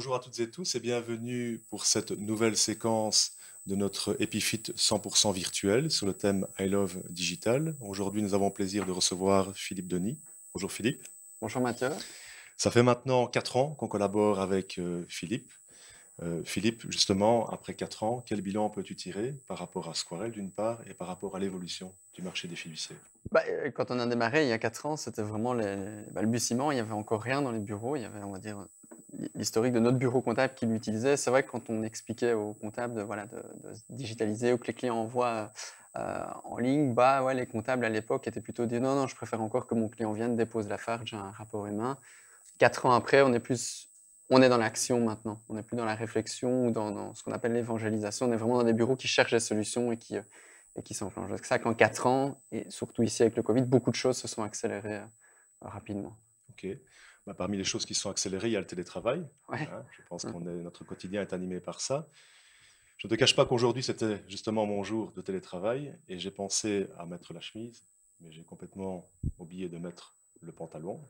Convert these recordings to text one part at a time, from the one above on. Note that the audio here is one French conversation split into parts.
Bonjour à toutes et tous et bienvenue pour cette nouvelle séquence de notre Epifit 100% virtuel sur le thème I Love Digital. Aujourd'hui, nous avons le plaisir de recevoir Philippe Denis. Bonjour Philippe. Bonjour Mathieu. Ça fait maintenant 4 ans qu'on collabore avec euh, Philippe. Euh, Philippe, justement, après 4 ans, quel bilan peux-tu tirer par rapport à Squarel d'une part et par rapport à l'évolution du marché des fiduciaires bah, euh, Quand on a démarré il y a 4 ans, c'était vraiment les, balbutiements. Il n'y avait encore rien dans les bureaux. Il y avait, on va dire, l'historique de notre bureau comptable qui l'utilisait. C'est vrai que quand on expliquait aux comptables de, voilà, de, digitaliser ou que les clients envoient euh, en ligne, bah, ouais, les comptables à l'époque étaient plutôt dit non, non, je préfère encore que mon client vienne, dépose la j'ai un rapport humain. Quatre ans après, on est plus on est dans l'action maintenant. On n'est plus dans la réflexion ou dans, ce qu'on appelle l'évangélisation. On est vraiment dans des bureaux qui cherchent des solutions et qui, euh, et qui s'enclenchent. C'est ça qu'en quatre ans, et surtout ici avec le Covid, beaucoup de choses se sont accélérées euh, rapidement. OK. Bah, parmi les choses qui sont accélérées, il y a le télétravail. Hein. je pense mmh. que notre quotidien est animé par ça. Je ne te cache pas qu'aujourd'hui, c'était justement mon jour de télétravail et j'ai pensé à mettre la chemise, mais j'ai complètement oublié de mettre le pantalon.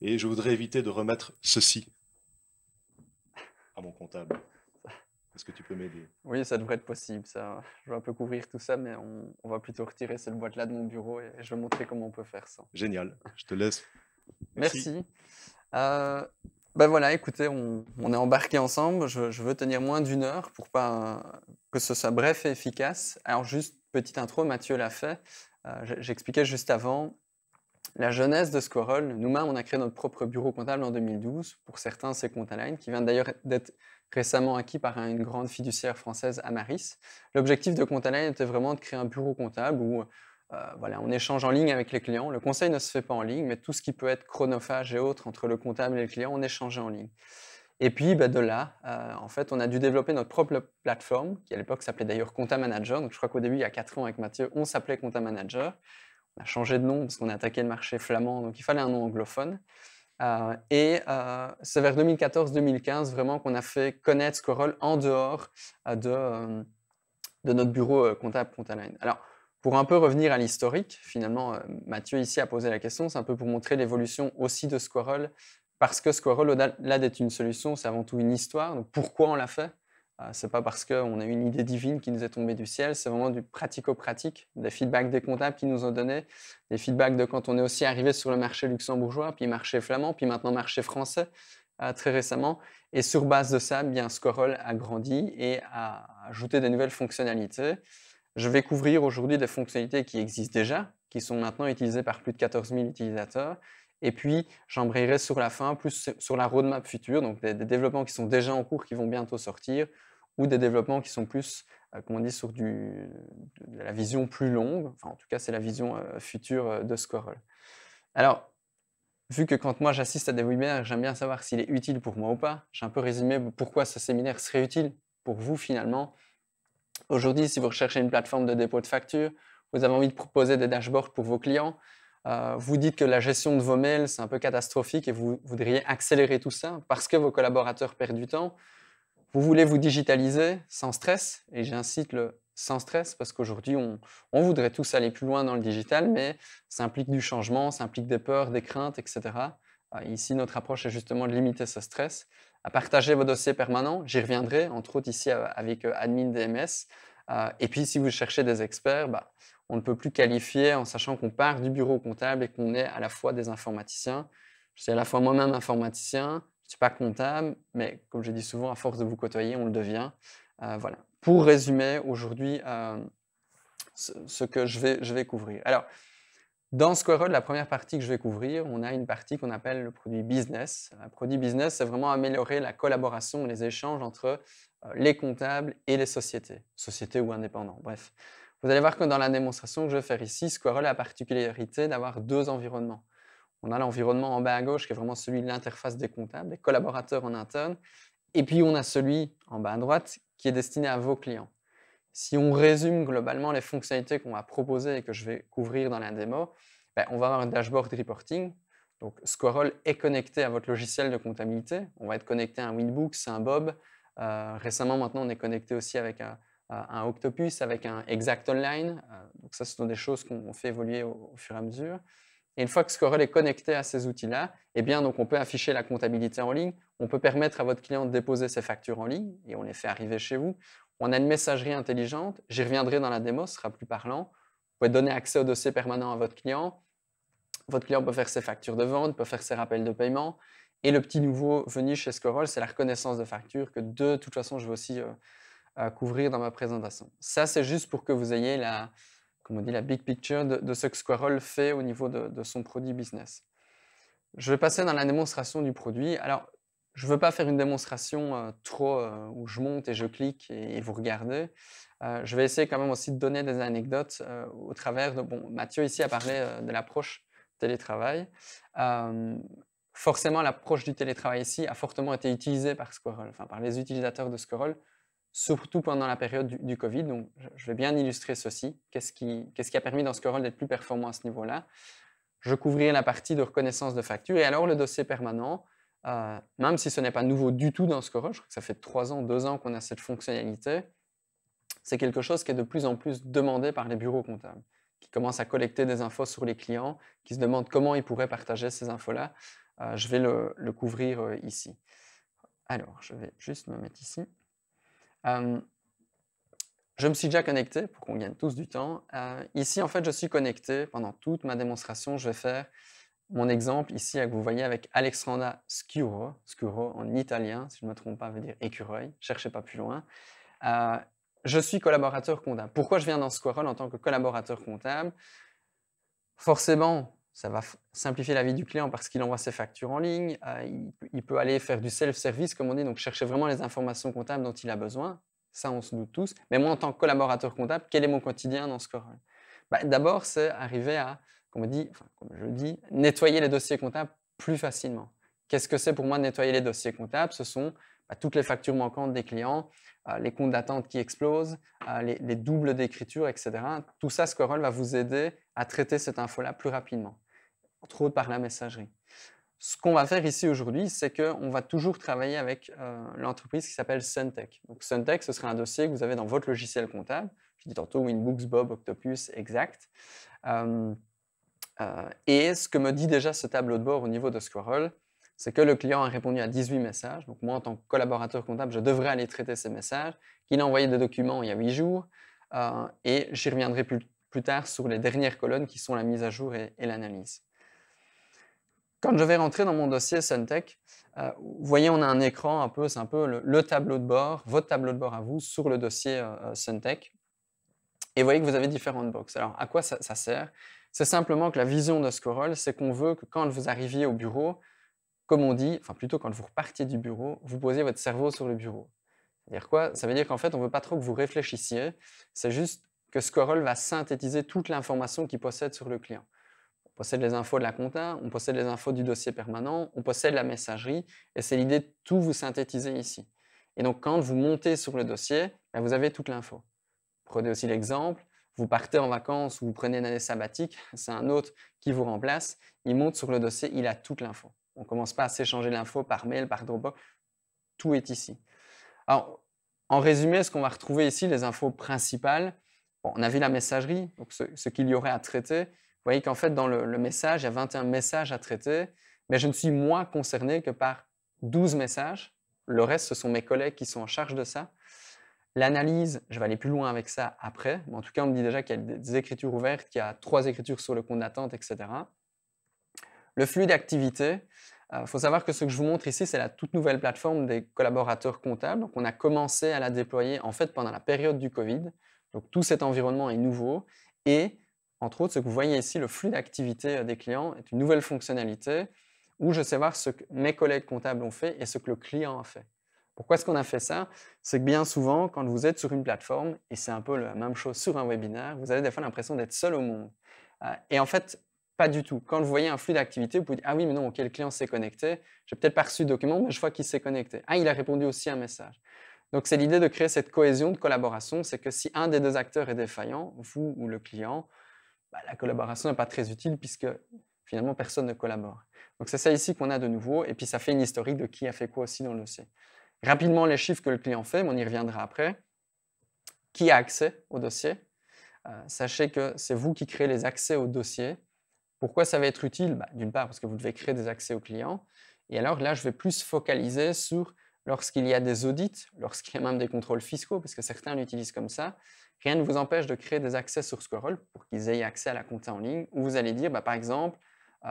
Et je voudrais éviter de remettre ceci à mon comptable. Est-ce que tu peux m'aider Oui, ça devrait être possible. Ça. Je vais un peu couvrir tout ça, mais on va plutôt retirer cette boîte-là de mon bureau et je vais montrer comment on peut faire ça. Génial. Je te laisse Merci. Euh, ben voilà, écoutez, on, est embarqués ensemble. Je, veux tenir moins d'une heure pour pas que ce soit bref et efficace. Alors juste petite intro, Mathieu l'a fait. Euh, j'expliquais juste avant. La jeunesse de Squirrel, nous-mêmes, on a créé notre propre bureau comptable en 2012. Pour certains, c'est Comptaline, qui vient d'ailleurs d'être récemment acquis par une grande fiduciaire française, Amaris. L'objectif de Comptaline était vraiment de créer un bureau comptable où euh, on échange en ligne avec les clients. Le conseil ne se fait pas en ligne, mais tout ce qui peut être chronophage et autres entre le comptable et le client, on échange en ligne. Et puis bah, de là, euh, en fait, on a dû développer notre propre plateforme, qui à l'époque s'appelait d'ailleurs Compta Manager. Donc je crois qu'au début, il y a 4 ans avec Mathieu, on s'appelait Compta Manager. On a changé de nom parce qu'on a attaqué le marché flamand, donc il fallait un nom anglophone. Euh, et c'est vers 2014-2015 vraiment qu'on a fait connaître Scroll en dehors de, notre bureau comptable Comptaline. Alors, pour un peu revenir à l'historique, finalement, euh, Mathieu ici a posé la question, c'est un peu pour montrer l'évolution aussi de Squirrel, parce que Squirrel, au-delà d'être une solution, c'est avant tout une histoire. Donc pourquoi on l'a fait euh, Ce n'est pas parce qu'on a une idée divine qui nous est tombée du ciel, c'est vraiment du pratico-pratique, des feedbacks des comptables qui nous ont donné, des feedbacks de quand on est aussi arrivé sur le marché luxembourgeois, puis marché flamand, puis maintenant marché français euh, très récemment. Et sur base de ça, bien, Squirrel a grandi et a ajouté des nouvelles fonctionnalités. Je vais couvrir aujourd'hui des fonctionnalités qui existent déjà, qui sont maintenant utilisées par plus de 14 000 utilisateurs. Et puis, j'embrayerai sur la fin plus sur la roadmap future, donc des, développements qui sont déjà en cours, qui vont bientôt sortir, ou des développements qui sont plus, euh, comment on dit, sur la vision plus longue. en tout cas, c'est la vision euh, future euh, de Squirrel. Alors, vu que quand moi j'assiste à des webinaires, j'aime bien savoir s'il est utile pour moi ou pas, j'ai un peu résumé pourquoi ce séminaire serait utile pour vous finalement Aujourd'hui, si vous recherchez une plateforme de dépôt de factures, vous avez envie de proposer des dashboards pour vos clients, euh, vous dites que la gestion de vos mails, c'est un peu catastrophique et vous voudriez accélérer tout ça parce que vos collaborateurs perdent du temps. Vous voulez vous digitaliser sans stress, et j'incite le sans stress parce qu'aujourd'hui, on, voudrait tous aller plus loin dans le digital, mais ça implique du changement, ça implique des peurs, des craintes, etc. Euh, ici, notre approche est justement de limiter ce stress à partager vos dossiers permanents. J'y reviendrai, entre autres ici euh, avec euh, Admin DMS. Euh, et puis, si vous cherchez des experts, bah, on ne peut plus qualifier en sachant qu'on part du bureau comptable et qu'on est à la fois des informaticiens. Je suis à la fois moi-même informaticien, je ne suis pas comptable, mais comme je dis souvent, à force de vous côtoyer, on le devient. voilà. Pour résumer aujourd'hui ce, ce, que je vais, je vais couvrir. Alors, dans Squirrel, la première partie que je vais couvrir, on a une partie qu'on appelle le produit business. Le produit business, c'est vraiment améliorer la collaboration et les échanges entre euh, les comptables et les sociétés, sociétés ou indépendants, bref. Vous allez voir que dans la démonstration que je vais faire ici, Squirrel a la particularité d'avoir deux environnements. On a l'environnement en bas à gauche qui est vraiment celui de l'interface des comptables, des collaborateurs en interne, et puis on a celui en bas à droite qui est destiné à vos clients. Si on résume globalement les fonctionnalités qu'on va proposer et que je vais couvrir dans la démo, ben, on va avoir un dashboard reporting. Donc, Squirrel est connecté à votre logiciel de comptabilité. On va être connecté à un à un Bob. Euh, récemment, maintenant, on est connecté aussi avec un, euh, Octopus, avec un Exact Online. Euh, donc, ça, ce sont des choses qu'on fait évoluer au, fur et à mesure. Et une fois que Squirrel est connecté à ces outils-là, eh bien, donc, on peut afficher la comptabilité en ligne. On peut permettre à votre client de déposer ses factures en ligne et on les fait arriver chez vous. On a une messagerie intelligente, j'y reviendrai dans la démo, ce sera plus parlant. Vous pouvez donner accès au dossier permanent à votre client. Votre client peut faire ses factures de vente, peut faire ses rappels de paiement. Et le petit nouveau venu chez Squirrel, c'est la reconnaissance de facture que de toute façon, je vais aussi euh, euh, couvrir dans ma présentation. Ça, c'est juste pour que vous ayez la, on dit, la big picture de, ce que Squirrel fait au niveau de, de son produit business. Je vais passer dans la démonstration du produit. Alors, je ne veux pas faire une démonstration trop où je monte et je clique et, vous regardez. je vais essayer quand même aussi de donner des anecdotes au travers de... Bon, Mathieu ici a parlé de l'approche télétravail. forcément, l'approche du télétravail ici a fortement été utilisée par Squirrel, enfin par les utilisateurs de Squirrel, surtout pendant la période du, Covid. Donc, je vais bien illustrer ceci. Qu'est-ce qui, qui, a permis dans Squirrel d'être plus performant à ce niveau-là Je couvrirai la partie de reconnaissance de facture et alors le dossier permanent euh, même si ce n'est pas nouveau du tout dans Scorel, je crois que ça fait trois ans, deux ans qu'on a cette fonctionnalité, c'est quelque chose qui est de plus en plus demandé par les bureaux comptables, qui commencent à collecter des infos sur les clients, qui se demandent comment ils pourraient partager ces infos-là. Euh, je vais le, couvrir euh, ici. Alors, je vais juste me mettre ici. je me suis déjà connecté pour qu'on gagne tous du temps. ici, en fait, je suis connecté pendant toute ma démonstration. Je vais faire mon exemple ici que vous voyez avec Alexandra Scuro, Scuro en italien, si je ne me trompe pas, veut dire écureuil, cherchez pas plus loin. Euh, je suis collaborateur comptable. Pourquoi je viens dans Squirrel en tant que collaborateur comptable Forcément, ça va simplifier la vie du client parce qu'il envoie ses factures en ligne, euh, il, peut aller faire du self-service, comme on dit, donc chercher vraiment les informations comptables dont il a besoin. Ça, on se doute tous. Mais moi, en tant que collaborateur comptable, quel est mon quotidien dans Squirrel bah, D'abord, c'est arriver à comme, dit, je dis, nettoyer les dossiers comptables plus facilement. Qu'est-ce que c'est pour moi de nettoyer les dossiers comptables Ce sont bah, toutes les factures manquantes des clients, euh, les comptes d'attente qui explosent, euh, les, doubles d'écriture, etc. Tout ça, Squirrel va vous aider à traiter cette info-là plus rapidement, entre autres par la messagerie. Ce qu'on va faire ici aujourd'hui, c'est qu'on va toujours travailler avec euh, l'entreprise qui s'appelle Suntech. Donc Suntech, ce sera un dossier que vous avez dans votre logiciel comptable. Je dis tantôt Winbooks, Bob, Octopus, Exact. Euh, et ce que me dit déjà ce tableau de bord au niveau de Squirrel, c'est que le client a répondu à 18 messages. Donc moi, en tant que collaborateur comptable, je devrais aller traiter ces messages. Il a envoyé des documents il y a 8 jours. Euh, et j'y reviendrai plus, tard sur les dernières colonnes qui sont la mise à jour et, l'analyse. Quand je vais rentrer dans mon dossier Suntech, vous euh, voyez, on a un écran un peu, c'est un peu le, tableau de bord, votre tableau de bord à vous, sur le dossier Suntech. Et vous voyez que vous avez différentes boxes. Alors, à quoi ça, sert C'est simplement que la vision de Scoroll, c'est qu'on veut que quand vous arriviez au bureau, comme on dit, enfin plutôt quand vous repartiez du bureau, vous posiez votre cerveau sur le bureau. C'est-à-dire quoi Ça veut dire qu'en fait, on ne veut pas trop que vous réfléchissiez, c'est juste que Scoroll va synthétiser toute l'information qu'il possède sur le client. On possède les infos de la compta, on possède les infos du dossier permanent, on possède la messagerie, et c'est l'idée de tout vous synthétiser ici. Et donc, quand vous montez sur le dossier, là, ben, vous avez toute l'info. Prenez aussi l'exemple, vous partez en vacances ou vous prenez une année sabbatique, c'est un autre qui vous remplace, il monte sur le dossier, il a toute l'info. On ne commence pas à s'échanger l'info par mail, par Dropbox, tout est ici. Alors, en résumé, ce qu'on va retrouver ici, les infos principales, on a vu la messagerie, donc ce, qu'il y aurait à traiter. Vous voyez qu'en fait, dans le message, il y a 21 messages à traiter, mais je ne suis moins concerné que par 12 messages. Le reste, ce sont mes collègues qui sont en charge de ça. L'analyse, je vais aller plus loin avec ça après. Mais en tout cas, on me dit déjà qu'il y a des écritures ouvertes, qu'il y a trois écritures sur le compte d'attente, etc. Le flux d'activité, il euh, faut savoir que ce que je vous montre ici, c'est la toute nouvelle plateforme des collaborateurs comptables. Donc, on a commencé à la déployer en fait pendant la période du Covid. Donc tout cet environnement est nouveau et entre autres, ce que vous voyez ici, le flux d'activité euh, des clients est une nouvelle fonctionnalité où je sais voir ce que mes collègues comptables ont fait et ce que le client a fait. Pourquoi est-ce qu'on a fait ça C'est que bien souvent, quand vous êtes sur une plateforme, et c'est un peu la même chose sur un webinaire, vous avez des fois l'impression d'être seul au monde. Ah, et en fait, pas du tout. Quand vous voyez un flux d'activité, vous pouvez dire Ah oui, mais non, quel client s'est connecté J'ai peut-être pas reçu le document, mais je vois qu'il s'est connecté. Ah, il a répondu aussi à un message. Donc, c'est l'idée de créer cette cohésion de collaboration. C'est que si un des deux acteurs est défaillant, vous ou le client, bah, la collaboration n'est pas très utile puisque finalement personne ne collabore. Donc, c'est ça ici qu'on a de nouveau. Et puis, ça fait une historique de qui a fait quoi aussi dans le dossier rapidement les chiffres que le client fait, mais on y reviendra après. Qui a accès au dossier euh, Sachez que c'est vous qui créez les accès au dossier. Pourquoi ça va être utile bah, D'une part, parce que vous devez créer des accès aux clients. Et alors là, je vais plus focaliser sur lorsqu'il y a des audits, lorsqu'il y a même des contrôles fiscaux, parce que certains l'utilisent comme ça. Rien ne vous empêche de créer des accès sur Squirrel pour qu'ils aient accès à la compta en ligne, où vous allez dire, bah, par exemple, euh,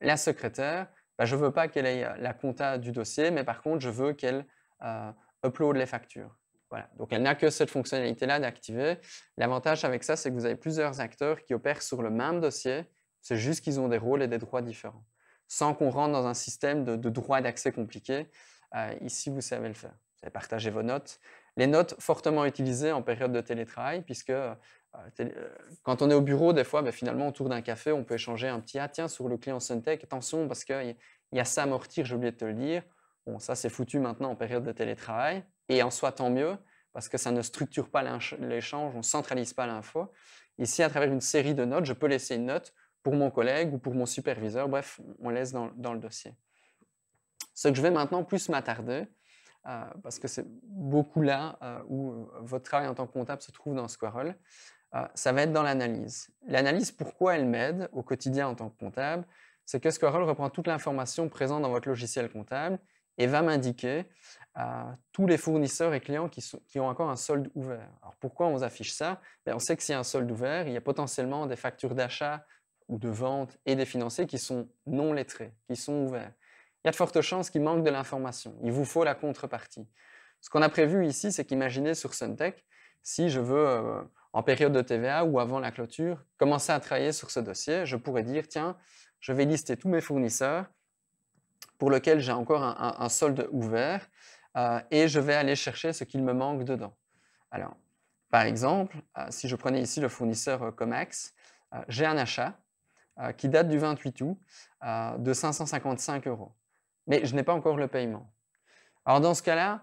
la secrétaire, bah, je ne veux pas qu'elle ait euh, la compta du dossier, mais par contre, je veux qu'elle euh, upload les factures. Voilà. Donc, elle n'a que cette fonctionnalité-là d'activer. L'avantage avec ça, c'est que vous avez plusieurs acteurs qui opèrent sur le même dossier. C'est juste qu'ils ont des rôles et des droits différents, sans qu'on rentre dans un système de, droits d'accès compliqué. Euh, ici, vous savez le faire. Vous savez partager vos notes. Les notes fortement utilisées en période de télétravail, puisque euh, quand on est au bureau, des fois, ben, finalement, autour d'un café, on peut échanger un petit « Ah tiens, sur le client Suntech, attention, parce qu'il y a ça à amortir, j'ai oublié de te le dire » Bon, ça, c'est foutu maintenant en période de télétravail. Et en soi, tant mieux, parce que ça ne structure pas l'échange, on ne centralise pas l'info. Ici, à travers une série de notes, je peux laisser une note pour mon collègue ou pour mon superviseur. Bref, on laisse dans, le dossier. Ce que je vais maintenant plus m'attarder, euh, parce que c'est beaucoup là euh, où euh, votre travail en tant que comptable se trouve dans Squirrel, ça va être dans l'analyse. L'analyse, pourquoi elle m'aide au quotidien en tant que comptable C'est que Squirrel reprend toute l'information présente dans votre logiciel comptable et va m'indiquer à tous les fournisseurs et clients qui, ont encore un solde ouvert. Alors pourquoi on affiche ça ben, On sait que s'il y a un solde ouvert, il y a potentiellement des factures d'achat ou de vente et des financiers qui sont non lettrés, qui sont ouverts. Il y a de fortes chances qu'il manque de l'information. Il vous faut la contrepartie. Ce qu'on a prévu ici, c'est qu'imaginez sur Suntech, si je veux, euh, en période de TVA ou avant la clôture, commencer à travailler sur ce dossier, je pourrais dire, tiens, je vais lister tous mes fournisseurs, lequel j'ai encore un, solde ouvert euh, et je vais aller chercher ce qu'il me manque dedans. Alors, par exemple, euh, si je prenais ici le fournisseur euh, Comax, j'ai un achat qui date du 28 août de 555 euros, mais je n'ai pas encore le paiement. Alors dans ce cas-là,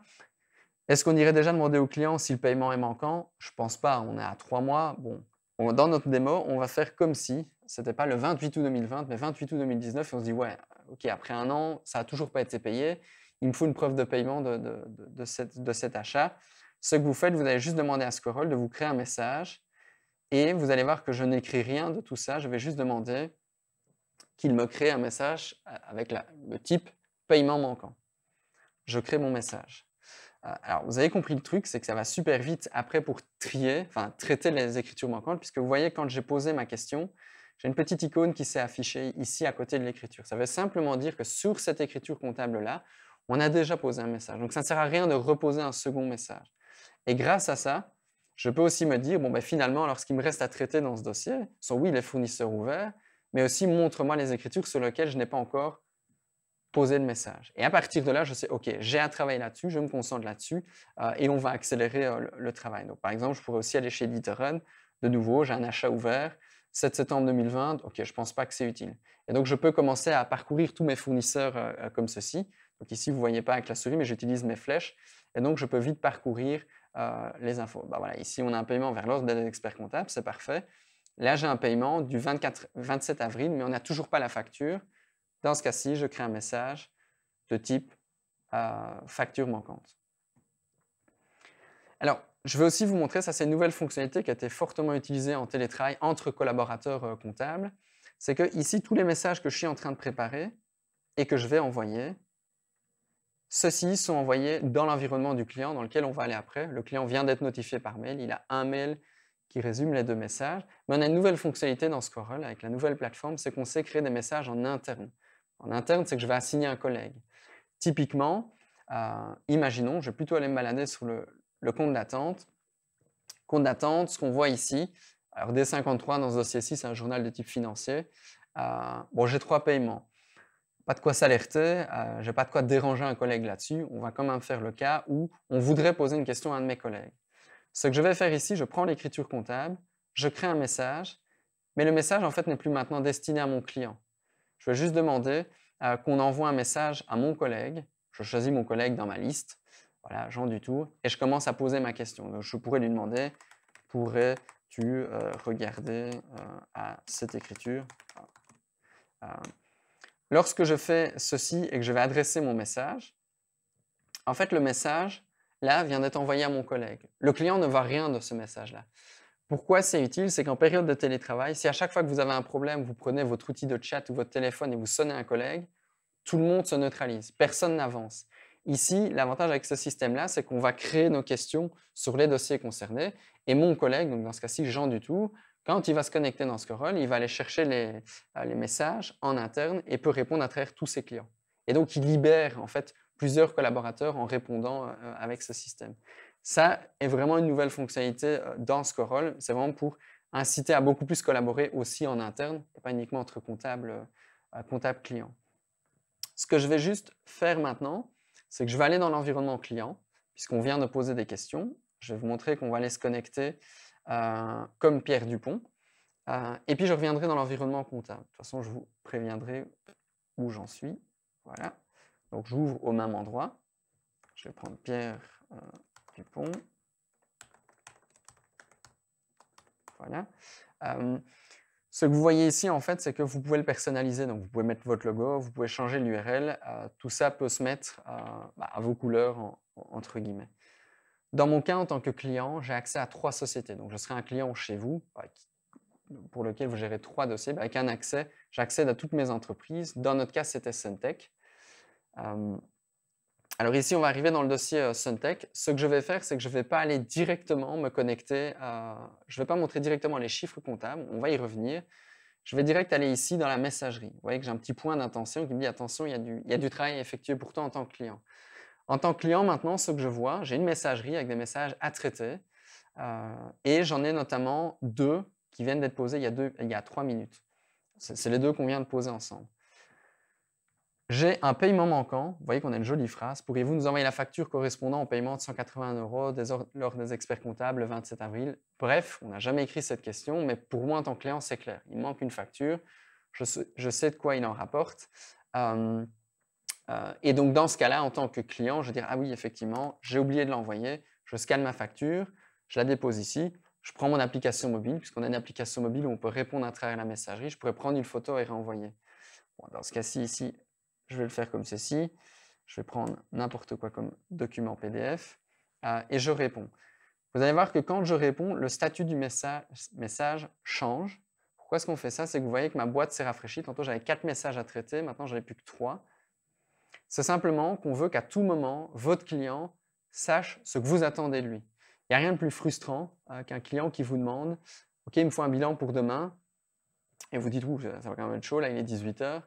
est-ce qu'on irait déjà demander au client si le paiement est manquant Je ne pense pas, on est à trois mois. Bon, dans notre démo, on va faire comme si ce n'était pas le 28 août 2020, mais 28 août 2019, et on se dit, ouais, OK, après un an, ça n'a toujours pas été payé. Il me faut une preuve de paiement de, de, de, de, cet achat. Ce que vous faites, vous allez juste demander à Squirrel de vous créer un message et vous allez voir que je n'écris rien de tout ça. Je vais juste demander qu'il me crée un message avec le type paiement manquant. Je crée mon message. Euh, alors, vous avez compris le truc, c'est que ça va super vite après pour trier, enfin traiter les écritures manquantes, puisque vous voyez, quand j'ai posé ma question, j'ai une petite icône qui s'est affichée ici à côté de l'écriture. Ça veut simplement dire que sur cette écriture comptable-là, on a déjà posé un message. Donc, ça ne sert à rien de reposer un second message. Et grâce à ça, je peux aussi me dire, bon, ben, finalement, alors ce qui me reste à traiter dans ce dossier sont, oui, les fournisseurs ouverts, mais aussi montre-moi les écritures sur lesquelles je n'ai pas encore posé le message. Et à partir de là, je sais, OK, j'ai un travail là-dessus, je me concentre là-dessus euh, et on va accélérer euh, le, travail. Donc, par exemple, je pourrais aussi aller chez Dieterun. De nouveau, j'ai un achat ouvert. 7 septembre 2020, ok, je ne pense pas que c'est utile. Et donc, je peux commencer à parcourir tous mes fournisseurs euh, euh, comme ceci. Donc ici, vous ne voyez pas avec la souris, mais j'utilise mes flèches. Et donc, je peux vite parcourir euh, les infos. Bah, voilà, ici, on a un paiement vers l'ordre des experts comptable, c'est parfait. Là, j'ai un paiement du 24, 27 avril, mais on n'a toujours pas la facture. Dans ce cas-ci, je crée un message de type facture manquante. Alors, je vais aussi vous montrer, ça c'est une nouvelle fonctionnalité qui a été fortement utilisée en télétravail entre collaborateurs euh, comptables. C'est que ici, tous les messages que je suis en train de préparer et que je vais envoyer, ceux-ci sont envoyés dans l'environnement du client dans lequel on va aller après. Le client vient d'être notifié par mail, il a un mail qui résume les deux messages. Mais on a une nouvelle fonctionnalité dans Squirrel avec la nouvelle plateforme, c'est qu'on sait créer des messages en interne. En interne, c'est que je vais assigner un collègue. Typiquement, euh, imaginons, je vais plutôt aller me balader sur le, le compte d'attente. Compte d'attente, ce qu'on voit ici, alors D53 dans ce dossier-ci, c'est un journal de type financier. Euh, bon, j'ai trois paiements. Pas de quoi s'alerter, euh, j'ai pas de quoi déranger un collègue là-dessus. On va quand même faire le cas où on voudrait poser une question à un de mes collègues. Ce que je vais faire ici, je prends l'écriture comptable, je crée un message, mais le message en fait n'est plus maintenant destiné à mon client. Je vais juste demander euh, qu'on envoie un message à mon collègue. Je choisis mon collègue dans ma liste. Voilà, du tout. Et je commence à poser ma question. je pourrais lui demander, pourrais-tu euh, regarder euh, à cette écriture euh, Lorsque je fais ceci et que je vais adresser mon message, en fait, le message, là, vient d'être envoyé à mon collègue. Le client ne voit rien de ce message-là. Pourquoi c'est utile C'est qu'en période de télétravail, si à chaque fois que vous avez un problème, vous prenez votre outil de chat ou votre téléphone et vous sonnez un collègue, tout le monde se neutralise, personne n'avance. Ici, l'avantage avec ce système-là, c'est qu'on va créer nos questions sur les dossiers concernés. Et mon collègue, dans ce cas-ci, Jean tout, quand il va se connecter dans Scorol, il va aller chercher euh, les, messages en interne et peut répondre à travers tous ses clients. Et donc, il libère en fait plusieurs collaborateurs en répondant euh, avec ce système. Ça est vraiment une nouvelle fonctionnalité euh, dans Scorol. C'est vraiment pour inciter à beaucoup plus collaborer aussi en interne et pas uniquement entre comptables clients. Ce que je vais juste faire maintenant, c'est que je vais aller dans l'environnement client, puisqu'on vient de poser des questions. Je vais vous montrer qu'on va aller se connecter euh, comme Pierre Dupont. Euh, et puis, je reviendrai dans l'environnement comptable. De toute façon, je vous préviendrai où j'en suis. Voilà. Donc, j'ouvre au même endroit. Je vais prendre Pierre euh, Dupont. Voilà. Ce que vous voyez ici, en fait, c'est que vous pouvez le personnaliser. Donc, vous pouvez mettre votre logo, vous pouvez changer l'URL. Euh, tout ça peut se mettre euh, bah, à vos couleurs, entre guillemets. Dans mon cas, en tant que client, j'ai accès à trois sociétés. Donc, je serai un client chez vous, bah, pour lequel vous gérez trois dossiers. Bah, avec un accès, j'accède à toutes mes entreprises. Dans notre cas, c'était Suntech. Alors ici, on va arriver dans le dossier euh, SunTech. Ce que je vais faire, c'est que je ne vais pas aller directement me connecter, je ne vais pas montrer directement les chiffres comptables, on va y revenir. Je vais direct aller ici dans la messagerie. Vous voyez que j'ai un petit point d'intention qui me dit attention, il y, a du... travail effectué effectuer pour toi en tant que client. En tant que client, maintenant, ce que je vois, j'ai une messagerie avec des messages à traiter euh, et j'en ai notamment deux qui viennent d'être posés il y a, deux... il y a trois minutes. C'est les deux qu'on vient de poser ensemble. J'ai un paiement manquant. Vous voyez qu'on a une jolie phrase. Pourriez-vous nous envoyer la facture correspondant au paiement de 180 euros lors des experts comptables le 27 avril Bref, on n'a jamais écrit cette question, mais pour moi en tant que client, c'est clair. Il manque une facture. Je sais, de quoi il en rapporte. Hum, euh, et donc, dans ce cas-là, en tant que client, je vais dire Ah oui, effectivement, j'ai oublié de l'envoyer. Je scanne ma facture, je la dépose ici. Je prends mon application mobile, puisqu'on a une application mobile où on peut répondre à travers la messagerie. Je pourrais prendre une photo et renvoyer. dans ce cas-ci, ici, je vais le faire comme ceci. Je vais prendre n'importe quoi comme document PDF euh, et je réponds. Vous allez voir que quand je réponds, le statut du message, change. Pourquoi est-ce qu'on fait ça C'est que vous voyez que ma boîte s'est rafraîchie. Tantôt, j'avais quatre messages à traiter. Maintenant, j'en ai plus que trois. C'est simplement qu'on veut qu'à tout moment, votre client sache ce que vous attendez de lui. Il n'y a rien de plus frustrant euh, qu'un client qui vous demande OK, il me faut un bilan pour demain. Et vous dites Ouh, ça va quand même être chaud, là, il est 18h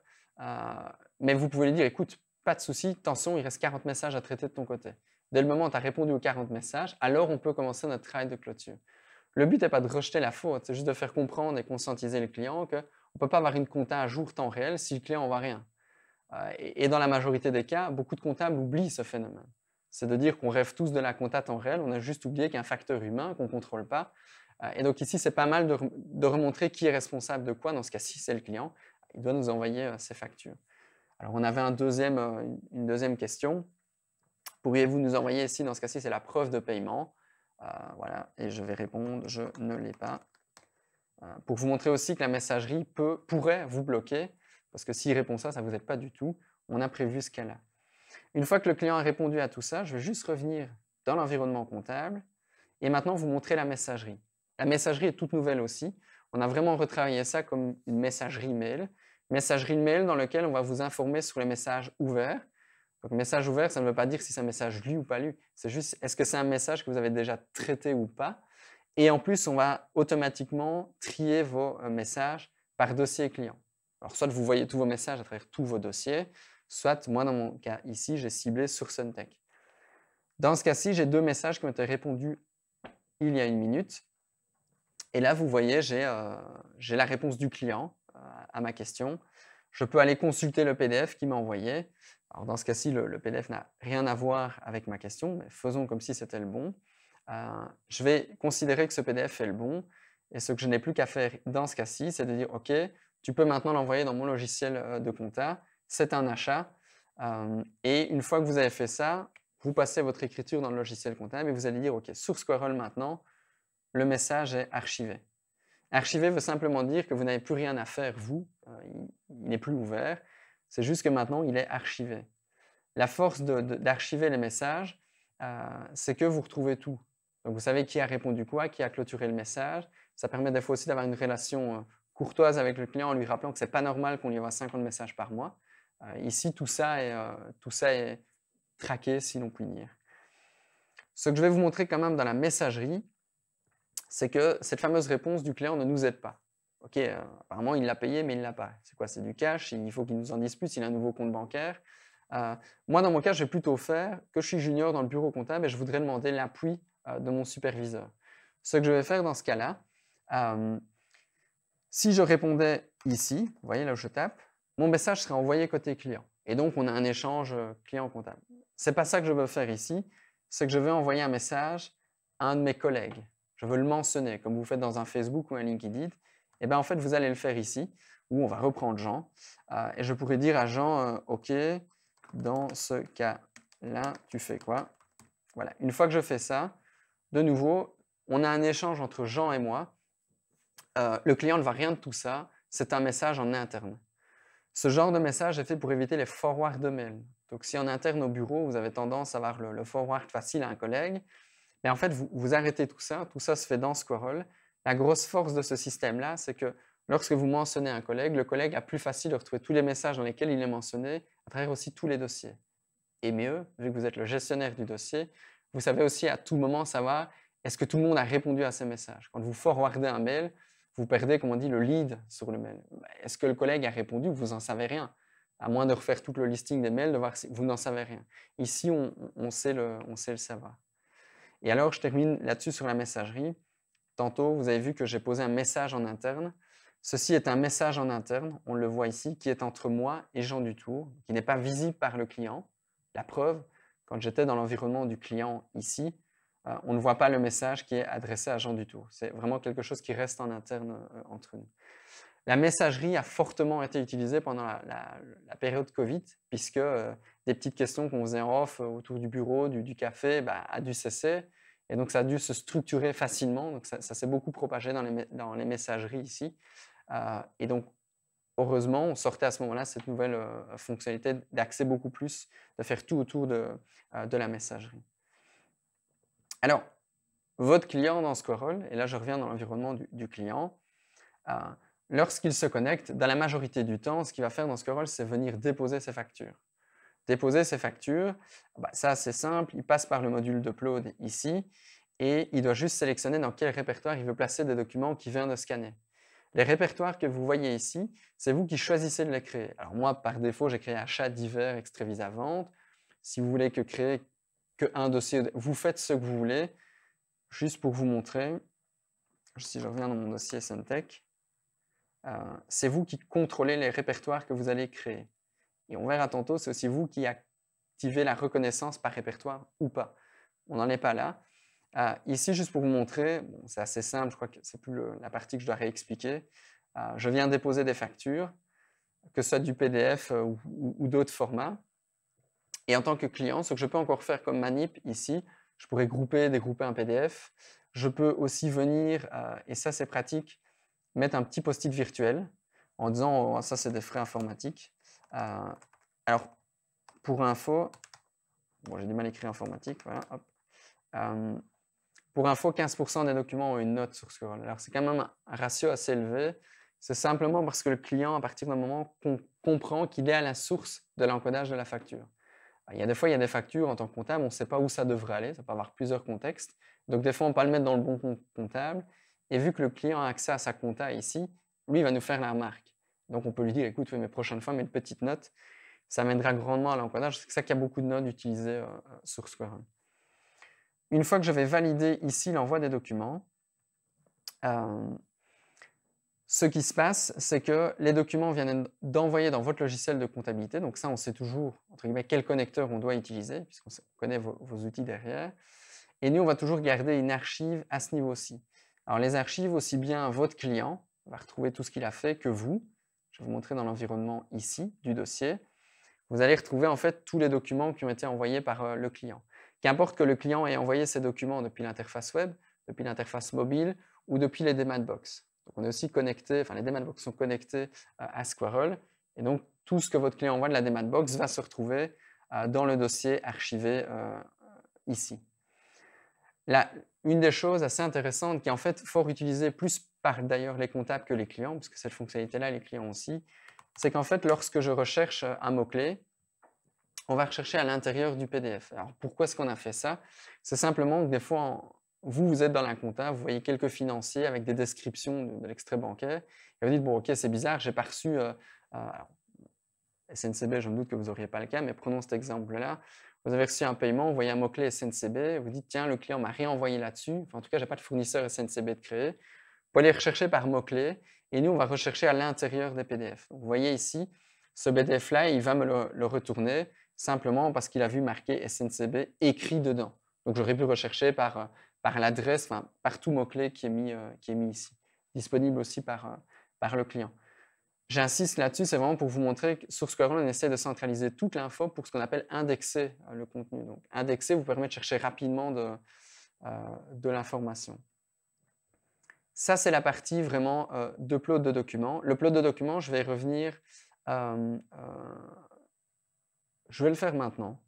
mais vous pouvez lui dire, écoute, pas de souci, attention, il reste 40 messages à traiter de ton côté. Dès le moment où tu as répondu aux 40 messages, alors on peut commencer notre travail de clôture. Le but n'est pas de rejeter la faute, c'est juste de faire comprendre et conscientiser le client qu'on ne peut pas avoir une compta à jour temps réel si le client n'en voit rien. Euh, et dans la majorité des cas, beaucoup de comptables oublient ce phénomène. C'est de dire qu'on rêve tous de la compta temps réel, on a juste oublié qu'il y a un facteur humain qu'on ne contrôle pas. Euh, et donc ici, c'est pas mal de, remontrer qui est responsable de quoi. Dans ce cas-ci, c'est le client. Il doit nous envoyer euh, ses factures. Alors, on avait euh, une deuxième question. Pourriez-vous nous envoyer ici, dans ce cas-ci, c'est la preuve de paiement euh, Voilà, et je vais répondre, je ne l'ai pas. Euh, pour vous montrer aussi que la messagerie peut, pourrait vous bloquer, parce que s'il répond ça, ça ne vous aide pas du tout. On a prévu ce qu'elle a. Une fois que le client a répondu à tout ça, je vais juste revenir dans l'environnement comptable et maintenant vous montrer la messagerie. La messagerie est toute nouvelle aussi. On a vraiment retravaillé ça comme une messagerie mail messagerie de mail dans lequel on va vous informer sur les messages ouverts. Donc, message ouvert, ça ne veut pas dire si c'est un message lu ou pas lu. C'est juste, est-ce que c'est un message que vous avez déjà traité ou pas Et en plus, on va automatiquement trier vos euh, messages par dossier client. Alors, soit vous voyez tous vos messages à travers tous vos dossiers, soit, moi, dans mon cas ici, j'ai ciblé sur Suntech. Dans ce cas-ci, j'ai deux messages qui m'ont été répondus il y a une minute. Et là, vous voyez, j'ai euh, la réponse du client à ma question. Je peux aller consulter le PDF qui m'a envoyé. dans ce cas-ci, le, PDF n'a rien à voir avec ma question, mais faisons comme si c'était le bon. Euh, je vais considérer que ce PDF est le bon, et ce que je n'ai plus qu'à faire dans ce cas-ci, c'est de dire, OK, tu peux maintenant l'envoyer dans mon logiciel euh, de compta, c'est un achat, euh, et une fois que vous avez fait ça, vous passez votre écriture dans le logiciel comptable et vous allez dire, OK, sur Squirrel maintenant, le message est archivé. Archiver veut simplement dire que vous n'avez plus rien à faire, vous. Euh, il, n'est plus ouvert. C'est juste que maintenant, il est archivé. La force d'archiver les messages, euh, c'est que vous retrouvez tout. vous savez qui a répondu quoi, qui a clôturé le message. Ça permet des fois aussi d'avoir une relation euh, courtoise avec le client en lui rappelant que ce n'est pas normal qu'on lui envoie 50 messages par mois. ici, tout ça, est, tout ça est traqué, si l'on peut dire. Ce que je vais vous montrer quand même dans la messagerie, c'est que cette fameuse réponse du client ne nous aide pas. Ok, euh, apparemment il l'a payé, mais il l'a pas. C'est quoi C'est du cash. Il faut qu'il nous en dise plus. Il a un nouveau compte bancaire. Euh, moi, dans mon cas, je vais plutôt faire que je suis junior dans le bureau comptable et je voudrais demander l'appui euh, de mon superviseur. Ce que je vais faire dans ce cas-là, si je répondais ici, vous voyez là où je tape, mon message serait envoyé côté client. Et donc, on a un échange client-comptable. Ce n'est pas ça que je veux faire ici. C'est que je vais envoyer un message à un de mes collègues je veux le mentionner, comme vous faites dans un Facebook ou un LinkedIn, et eh bien, en fait, vous allez le faire ici, où on va reprendre Jean. Euh, et je pourrais dire à Jean, euh, OK, dans ce cas-là, tu fais quoi Voilà, une fois que je fais ça, de nouveau, on a un échange entre Jean et moi. Euh, le client ne va rien de tout ça, c'est un message en interne. Ce genre de message est fait pour éviter les forward de mail. Donc si en interne au bureau, vous avez tendance à avoir le, le forward facile à un collègue, mais en fait, vous, vous arrêtez tout ça, tout ça se fait dans Squirrel. La grosse force de ce système-là, c'est que lorsque vous mentionnez un collègue, le collègue a plus facile de retrouver tous les messages dans lesquels il est mentionné, à travers aussi tous les dossiers. Et mieux, vu que vous êtes le gestionnaire du dossier, vous savez aussi à tout moment savoir est-ce que tout le monde a répondu à ces messages. Quand vous forwardez un mail, vous perdez, comme on dit, le lead sur le mail. Est-ce que le collègue a répondu Vous n'en savez rien. À moins de refaire tout le listing des mails, de voir si vous n'en savez rien. Ici, on, sait le, on sait le savoir. Et alors, je termine là-dessus sur la messagerie. Tantôt, vous avez vu que j'ai posé un message en interne. Ceci est un message en interne, on le voit ici, qui est entre moi et Jean Dutour, qui n'est pas visible par le client. La preuve, quand j'étais dans l'environnement du client ici, euh, on ne voit pas le message qui est adressé à Jean Dutour. C'est vraiment quelque chose qui reste en interne euh, entre nous. La messagerie a fortement été utilisée pendant la, période Covid, puisque euh, des petites questions qu'on faisait en off euh, autour du bureau, du, café, bah, a dû cesser. Et donc, ça a dû se structurer facilement. Donc, ça, s'est beaucoup propagé dans les, messageries ici. Euh, et donc, heureusement, on sortait à ce moment-là cette nouvelle euh, fonctionnalité d'accès beaucoup plus, de faire tout autour de, la messagerie. Alors, votre client dans Squirrel, et là je reviens dans l'environnement du, du, client, lorsqu'il se connecte, dans la majorité du temps, ce qu'il va faire dans Squirrel, c'est venir déposer ses factures déposer ses factures, bah, ça c'est simple, il passe par le module d'upload ici et il doit juste sélectionner dans quel répertoire il veut placer des documents qui vient de scanner. Les répertoires que vous voyez ici, c'est vous qui choisissez de les créer. Alors moi, par défaut, j'ai créé achat divers, extrévis à vente. Si vous voulez que créer qu'un un dossier, vous faites ce que vous voulez. Juste pour vous montrer, si je reviens dans mon dossier Suntech, euh, c'est vous qui contrôlez les répertoires que vous allez créer. Et on verra tantôt, c'est aussi vous qui activez la reconnaissance par répertoire ou pas. On n'en est pas là. Euh, ici, juste pour vous montrer, c'est assez simple, je crois que c'est plus la partie que je dois réexpliquer. Euh, je viens déposer des factures, que ce soit du PDF euh, ou, d'autres formats. Et en tant que client, ce que je peux encore faire comme manip ici, je pourrais grouper, dégrouper un PDF. Je peux aussi venir, et ça c'est pratique, mettre un petit post-it virtuel en disant oh, ça c'est des frais informatiques. Euh, alors, pour info, bon, j'ai du mal écrit informatique, euh, pour info, 15% des documents ont une note sur Scroll. Alors, c'est quand même un ratio assez élevé. C'est simplement parce que le client, à partir d'un moment, qu'on comprend qu'il est à la source de l'encodage de la facture. Il y a des fois, il y a des factures en tant que comptable, on ne sait pas où ça devrait aller, ça peut avoir plusieurs contextes. Donc, des fois, on ne peut pas le mettre dans le bon comptable. Et vu que le client a accès à sa compta ici, lui, il va nous faire la remarque. Donc on peut lui dire, écoute, mes prochaines prochaines fois, mets une petite note. Ça m'aidera grandement à l'encodage. C'est ça qu'il y a beaucoup de notes utilisées euh, sur Square. Une fois que je vais valider ici l'envoi des documents, euh, ce qui se passe, c'est que les documents viennent d'envoyer dans votre logiciel de comptabilité. Donc ça, on sait toujours, entre guillemets, quel connecteur on doit utiliser, puisqu'on connaît vos, vos, outils derrière. Et nous, on va toujours garder une archive à ce niveau-ci. Alors les archives, aussi bien votre client va retrouver tout ce qu'il a fait que vous, je vais vous montrer dans l'environnement ici du dossier. Vous allez retrouver en fait tous les documents qui ont été envoyés par euh, le client. Qu'importe que le client ait envoyé ces documents depuis l'interface web, depuis l'interface mobile ou depuis les Dematbox. Donc on est aussi connecté, enfin les Dematbox sont connectés euh, à Squirrel et donc tout ce que votre client envoie de la Box va se retrouver euh, dans le dossier archivé ici. La, une des choses assez intéressantes qui est en fait fort utilisée plus par d'ailleurs les comptables que les clients, parce que cette fonctionnalité-là, les clients aussi, c'est qu'en fait, lorsque je recherche un mot-clé, on va rechercher à l'intérieur du PDF. Alors pourquoi est-ce qu'on a fait ça C'est simplement que des fois, vous, vous êtes dans la compta, vous voyez quelques financiers avec des descriptions de, l'extrait bancaire, et vous dites, bon, ok, c'est bizarre, j'ai pas reçu... SNCB, je me doute que vous n'auriez pas le cas, mais prenons cet exemple-là. Vous avez reçu un paiement, vous voyez un mot-clé SNCB, vous dites tiens, le client m'a réenvoyé là-dessus. en tout cas, je n'ai pas de fournisseur SNCB de créer. Vous pouvez aller rechercher par mot-clé et nous, on va rechercher à l'intérieur des PDF. vous voyez ici, ce PDF-là, il va me le, retourner simplement parce qu'il a vu marqué SNCB écrit dedans. Donc, j'aurais pu rechercher par, l'adresse, enfin, par tout mot-clé qui, est mis, euh, qui est mis ici, disponible aussi par euh, le client. J'insiste là-dessus, c'est vraiment pour vous montrer que sur Squirrel, on essaie de centraliser toute l'info pour ce qu'on appelle indexer euh, le contenu. Donc, indexer vous permet de chercher rapidement de, euh, de l'information. Ça, c'est la partie vraiment euh, de plot de documents. Le plot de documents, je vais revenir. je vais le faire maintenant.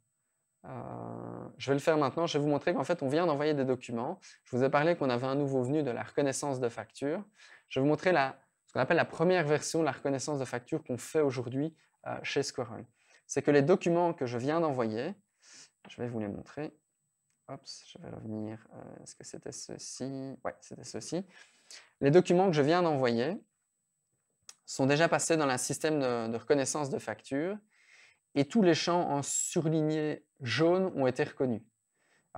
je vais le faire maintenant. Je vais vous montrer qu'en fait, on vient d'envoyer des documents. Je vous ai parlé qu'on avait un nouveau venu de la reconnaissance de facture. Je vais vous montrer la, ce qu'on appelle la première version de la reconnaissance de facture qu'on fait aujourd'hui euh, chez Squirrel. C'est que les documents que je viens d'envoyer, je vais vous les montrer. je vais revenir. Euh, est-ce que c'était ceci Oui, c'était ceci. Les documents que je viens d'envoyer sont déjà passés dans un système de, de reconnaissance de facture et tous les champs en surligné jaune ont été reconnus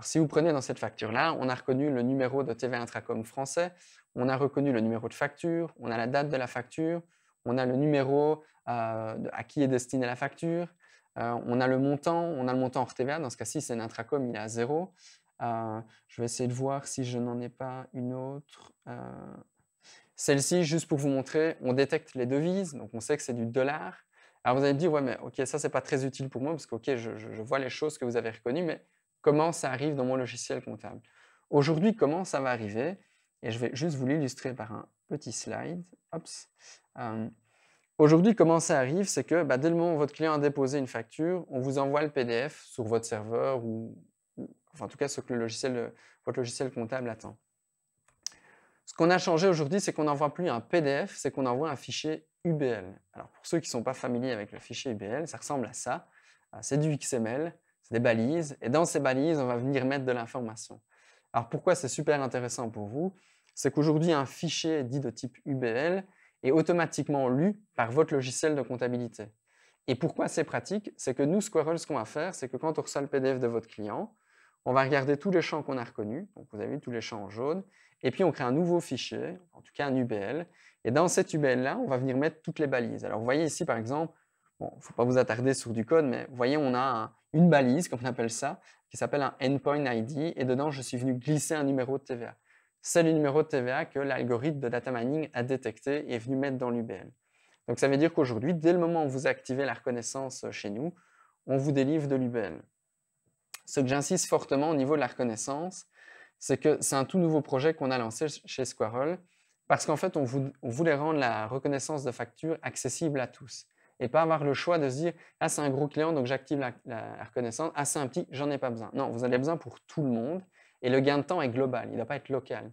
si vous prenez dans cette facture-là, on a reconnu le numéro de TVA Intracom français, on a reconnu le numéro de facture, on a la date de la facture, on a le numéro euh, à qui est destinée la facture, euh, on a le montant, on a le montant hors TVA. Dans ce cas-ci, c'est l'Intracom, Intracom, il est à zéro. Euh, je vais essayer de voir si je n'en ai pas une autre. Celle-ci, juste pour vous montrer, on détecte les devises, donc on sait que c'est du dollar. Alors vous allez me dire, ouais, mais ok, ça, c'est pas très utile pour moi, parce que ok, je, je vois les choses que vous avez reconnues, mais comment ça arrive dans mon logiciel comptable. Aujourd'hui, comment ça va arriver Et je vais juste vous l'illustrer par un petit slide. Euh, aujourd'hui, comment ça arrive C'est que bah, dès le moment où votre client a déposé une facture, on vous envoie le PDF sur votre serveur ou, en tout cas ce que le logiciel, votre logiciel comptable attend. Ce qu'on a changé aujourd'hui, c'est qu'on n'envoie plus un PDF, c'est qu'on envoie un fichier UBL. Alors pour ceux qui ne sont pas familiers avec le fichier UBL, ça ressemble à ça. Euh, c'est du XML des balises. Et dans ces balises, on va venir mettre de l'information. Alors pourquoi c'est super intéressant pour vous C'est qu'aujourd'hui, un fichier dit de type UBL est automatiquement lu par votre logiciel de comptabilité. Et pourquoi c'est pratique C'est que nous, Squirrel, ce qu'on va faire, c'est que quand on reçoit le PDF de votre client, on va regarder tous les champs qu'on a reconnus, donc vous avez vu tous les champs en jaune, et puis on crée un nouveau fichier, en tout cas un UBL, et dans cet UBL-là, on va venir mettre toutes les balises. Alors vous voyez ici, par exemple, bon, il ne faut pas vous attarder sur du code, mais vous voyez, on a un, une balise, comme on appelle ça, qui s'appelle un endpoint ID, et dedans, je suis venu glisser un numéro de TVA. C'est le numéro de TVA que l'algorithme de data mining a détecté et est venu mettre dans l'UBL. Donc ça veut dire qu'aujourd'hui, dès le moment où vous activez la reconnaissance euh, chez nous, on vous délivre de l'UBL. Ce que j'insiste fortement au niveau de la reconnaissance, c'est que c'est un tout nouveau projet qu'on a lancé chez Squirrel, parce qu'en fait, on, on voulait rendre la reconnaissance de facture accessible à tous et pas avoir le choix de se dire Ah, c'est un gros client, donc j'active la, reconnaissance. Ah, c'est un petit, j'en ai pas besoin. Non, vous en avez besoin pour tout le monde. Et le gain de temps est global, il ne doit pas être local.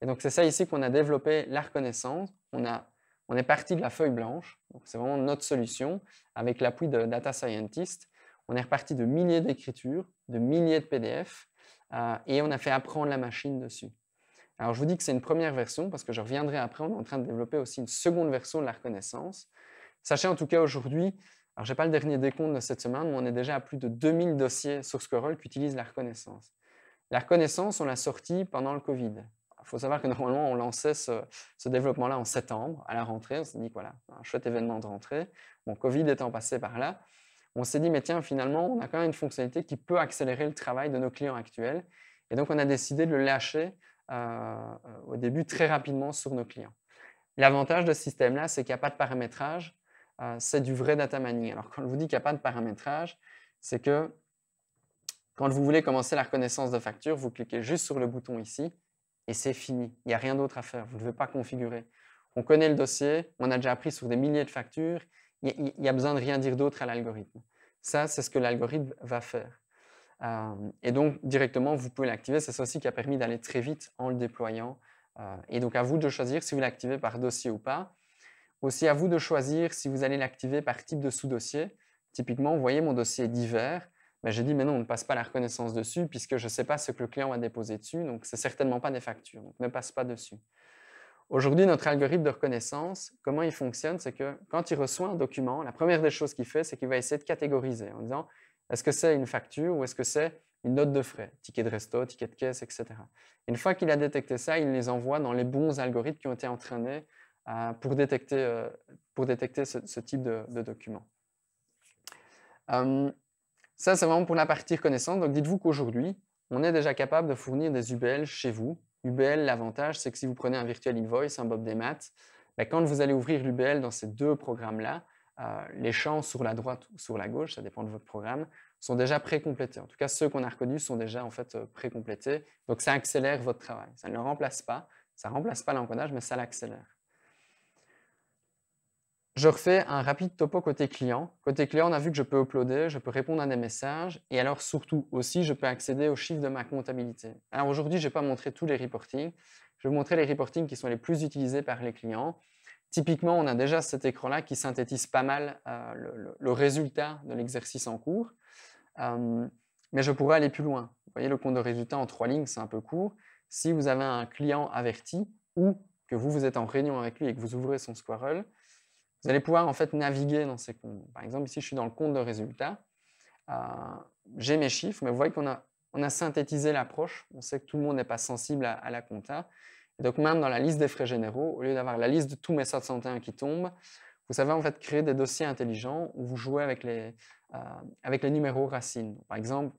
Et donc, c'est ça ici qu'on a développé la reconnaissance. On, a, on est parti de la feuille blanche. C'est vraiment notre solution avec l'appui de data scientists. On est reparti de milliers d'écritures, de milliers de PDF, euh, et on a fait apprendre la machine dessus. Alors, je vous dis que c'est une première version parce que je reviendrai après. On est en train de développer aussi une seconde version de la reconnaissance Sachez en tout cas aujourd'hui, alors je n'ai pas le dernier décompte de cette semaine, mais on est déjà à plus de 2000 dossiers sur Squirrel qui utilisent la reconnaissance. La reconnaissance, on l'a sortie pendant le Covid. Il faut savoir que normalement, on lançait ce, développement-là en septembre, à la rentrée. On s'est dit, voilà, un chouette événement de rentrée. Bon, Covid étant passé par là, on s'est dit, mais tiens, finalement, on a quand même une fonctionnalité qui peut accélérer le travail de nos clients actuels. Et donc, on a décidé de le lâcher euh, au début très rapidement sur nos clients. L'avantage de ce système-là, c'est qu'il n'y a pas de paramétrage. Euh, c'est du vrai data mining. Alors, quand je vous dis qu'il n'y a pas de paramétrage, c'est que quand vous voulez commencer la reconnaissance de facture, vous cliquez juste sur le bouton ici et c'est fini. Il n'y a rien d'autre à faire. Vous ne devez pas configurer. On connaît le dossier, on a déjà appris sur des milliers de factures. Il n'y a besoin de rien dire d'autre à l'algorithme. Ça, c'est ce que l'algorithme va faire. Euh, et donc, directement, vous pouvez l'activer. C'est ça aussi qui a permis d'aller très vite en le déployant. Euh, et donc, à vous de choisir si vous l'activez par dossier ou pas. Aussi à vous de choisir si vous allez l'activer par type de sous-dossier. Typiquement, vous voyez mon dossier divers. mais ben, j'ai dit, mais non, on ne passe pas la reconnaissance dessus puisque je ne sais pas ce que le client a déposé dessus, donc ce n'est certainement pas des factures, donc ne passe pas dessus. Aujourd'hui, notre algorithme de reconnaissance, comment il fonctionne, c'est que quand il reçoit un document, la première des choses qu'il fait, c'est qu'il va essayer de catégoriser en disant, est-ce que c'est une facture ou est-ce que c'est une note de frais, ticket de resto, ticket de caisse, etc. Une fois qu'il a détecté ça, il les envoie dans les bons algorithmes qui ont été entraînés Hein, pour détecter, euh, pour détecter ce, type de, document. Hum, ça, c'est vraiment pour la partie reconnaissance. Donc, dites-vous qu'aujourd'hui, on est déjà capable de fournir des UBL chez vous. UBL, l'avantage, c'est que si vous prenez un Virtual Invoice, un Bob des maths, ben, quand vous allez ouvrir l'UBL dans ces deux programmes-là, euh, les champs sur la droite ou sur la gauche, ça dépend de votre programme, sont déjà précomplétés. En tout cas, ceux qu'on a reconnus sont déjà en fait euh, précomplétés. Donc, ça accélère votre travail. Ça ne le remplace pas. Ça ne remplace pas l'encodage, mais ça l'accélère. Je refais un rapide topo côté client. Côté client, on a vu que je peux uploader, je peux répondre à des messages et alors surtout aussi, je peux accéder aux chiffres de ma comptabilité. Alors aujourd'hui, je n'ai pas montré tous les reportings. Je vais vous montrer les reportings qui sont les plus utilisés par les clients. Typiquement, on a déjà cet écran-là qui synthétise pas mal euh, le, résultat de l'exercice en cours. Euh, mais je pourrais aller plus loin. Vous voyez, le compte de résultat en trois lignes, c'est un peu court. Si vous avez un client averti ou que vous, vous êtes en réunion avec lui et que vous ouvrez son Squirrel, vous allez pouvoir en fait naviguer dans ces comptes. Par exemple, ici, je suis dans le compte de résultats. Euh, j'ai mes chiffres, mais vous voyez qu'on a, on a synthétisé l'approche. On sait que tout le monde n'est pas sensible à, la compta. Et donc, même dans la liste des frais généraux, au lieu d'avoir la liste de tous mes 61 qui tombent, vous savez en fait créer des dossiers intelligents où vous jouez avec les, euh, avec les numéros racines. Par exemple,